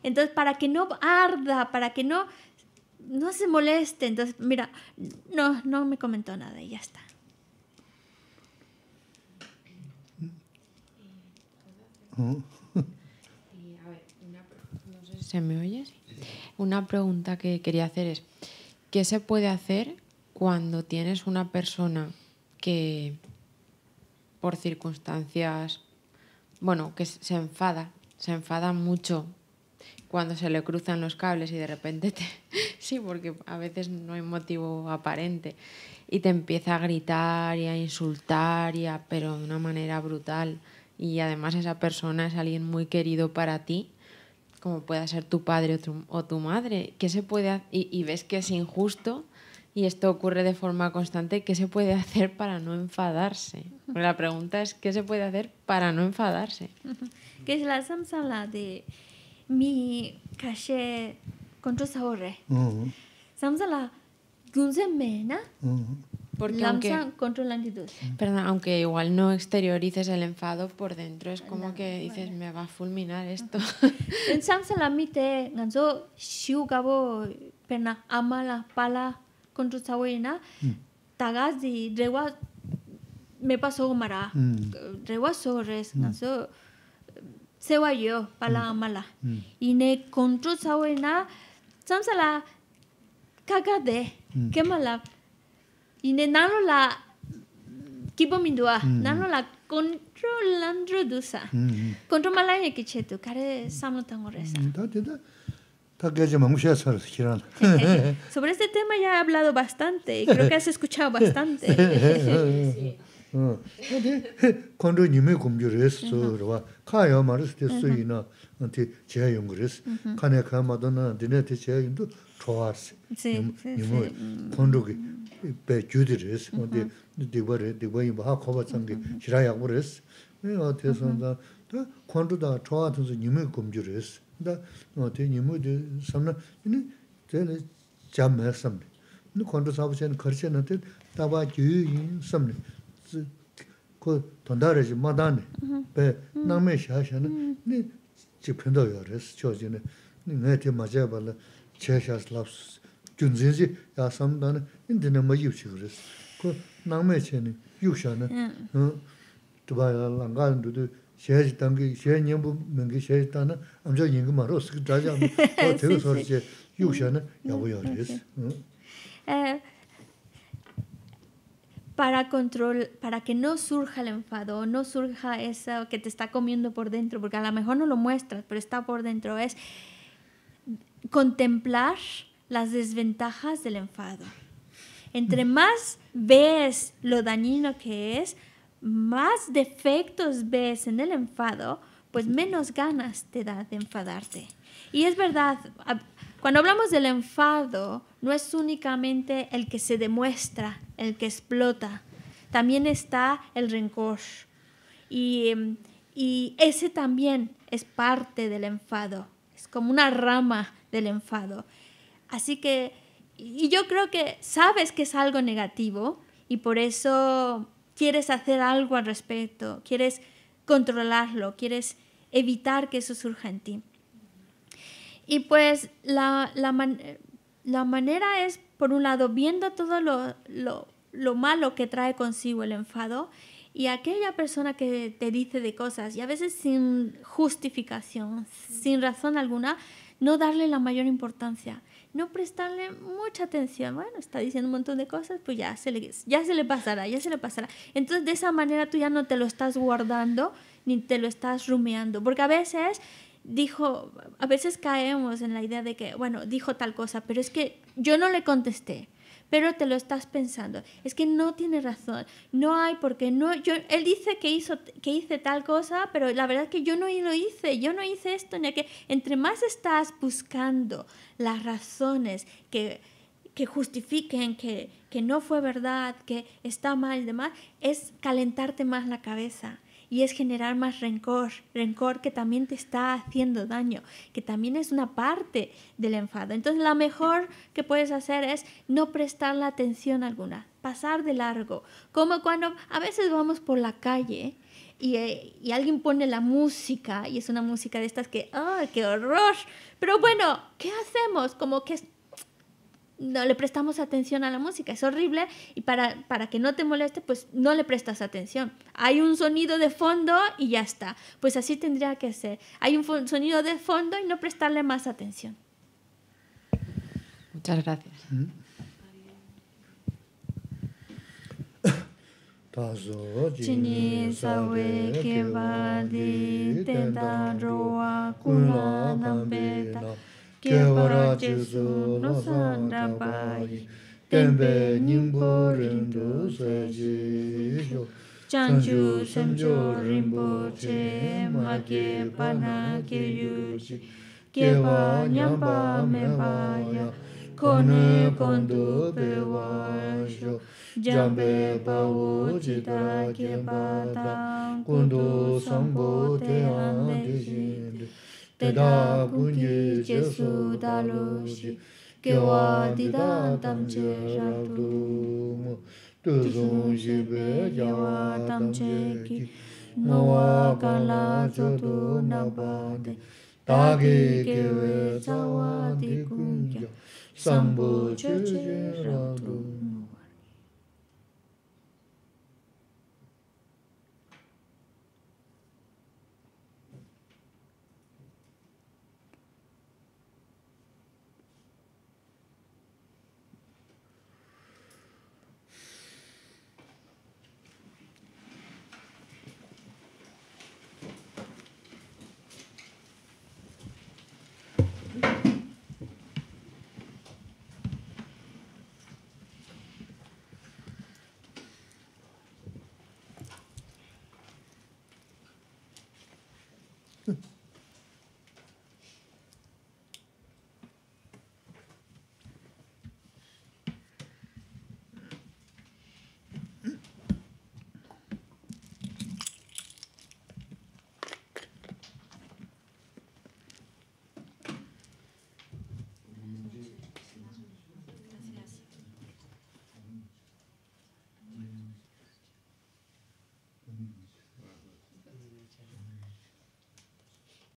S1: Entonces, para que no arda, para que no, no se moleste. Entonces, mira, no, no me comentó nada y ya está.
S4: ¿Mm?
S5: *laughs* se me oye. Una pregunta que quería hacer es, ¿qué se puede hacer cuando tienes una persona que por circunstancias, bueno, que se enfada, se enfada mucho cuando se le cruzan los cables y de repente te... *laughs* sí, porque a veces no hay motivo aparente y te empieza a gritar y a insultar y a... pero de una manera brutal y además esa persona es alguien muy querido para ti como pueda ser tu padre o tu, madre ¿Qué se puede y, y, ves que es injusto y esto ocurre de forma constante, ¿qué se puede hacer para no enfadarse? la pregunta es, ¿qué se puede hacer para no enfadarse?
S1: Que es la samsala de mi caché con tu
S5: Samsala, mena.
S4: Porque aunque,
S5: perdón, aunque igual no exteriorices el enfado por dentro, es como que dices, me va a fulminar esto. En Samsala mite, ganso, shugabo
S1: pena, amala, pala, kondru tsawe na hmm. taga zi rewa mepa sogo mara hmm. rewa sogo res kanso hmm. sewa yo pala amala ine kondru tsawe na tsamsala kaka de kema ine nalo la kibomindua, minduwa nalo la kondru landru dusa kondru mala ye chetu, kare samlo tango resa
S2: *laughs*
S1: Sobre este tema ya he hablado bastante y creo que has escuchado bastante. *laughs*
S2: Cuando yo me cumpliré eso, va Cada marzo te soy ante chaya yungres, cada cada madonna tiene te chaya yundu choas. Yo cuando que mm. pe judires, ante dibare dibai ba khoba sangi shiraya gures. Me ate da, cuando da choa tu yo me cumpliré dā ngā tē 섬나 dē samnā, nī tē nē 컨트롤 mē samnī. Nī kondō sāpa 섬네 kar chēn nā tē 남매 샤샤는 jū yīn samnī. Kō tōndā rē jī mā dā nē, mm-hmm. bē mm-hmm. nā mē shā shā nē, mm-hmm. nī jī pindō yō rē sī chō jī nē. Nī lā chē sī lā sī, jūn yā rē sī. chē yū mm. bā yā *laughs*
S1: Para, control, para que no surja el enfado, no surja eso que te está comiendo por dentro, porque a lo mejor no lo muestras, pero está por dentro, es contemplar las desventajas del enfado. Entre mm. más ves lo dañino que es, más defectos ves en el enfado, pues menos ganas te da de enfadarte. Y es verdad, cuando hablamos del enfado, no es únicamente el que se demuestra, el que explota, también está el rencor. Em, y, ese también es parte del enfado, es como una rama del enfado. Así que, y yo creo que sabes que es algo negativo y por eso quieres hacer algo al respecto, quieres controlarlo, quieres evitar que eso surja en ti. Y pues la, manera es, por un lado, viendo todo lo, lo malo que trae consigo el enfado y aquella persona que te dice de cosas y a veces sin justificación, sin razón alguna, no darle la mayor importancia no prestarle mucha atención. Bueno, está diciendo un montón de cosas, pues ya se le, ya se le pasará, ya se le pasará. Entonces, de esa manera tú ya no te lo estás guardando ni te lo estás rumiando, porque a veces dijo, a veces caemos en la idea de que, bueno, dijo tal cosa, pero es que yo no le contesté pero te lo estás pensando. Es que no tiene razón, no hay porque no yo él dice que hizo que hice tal cosa, pero la verdad es que yo no lo hice, yo no hice esto ni que entre más estás buscando las razones que que justifiquen que, que no fue verdad, que está mal y demás, es calentarte más la cabeza y es generar más rencor, rencor que también te está haciendo daño, que también es una parte del enfado. Entonces lo mejor que puedes hacer es no prestarle atención alguna, pasar de largo, como cuando a veces vamos por la calle. Y, eh, alguien pone la música, y es una música de estas que, ¡ah, qué horror! Pero bueno, ¿qué hacemos? Como que no le prestamos atención a la música, es horrible y para, que no te moleste, pues no le prestas atención. Hay un sonido de fondo y ya está. Pues así tendría que ser. Hay un sonido de fondo y no prestarle más atención.
S5: Muchas gracias.
S3: kevara jesu nosan dapayi,
S4: tenpe nyingpo rindu seji yo. Chanchu semcho rinpo che, make pana ke yuji, keva nyampa mepaya, kone kondu pewa yo. Jambe pavu jita kepa ta, kundu Teda kunye jesu daloshi,
S3: kewa dida
S4: tamche ratumu. Tuzun jibe jawa tamche ki, nawa kala zoto nabade. Tage kewe cawa di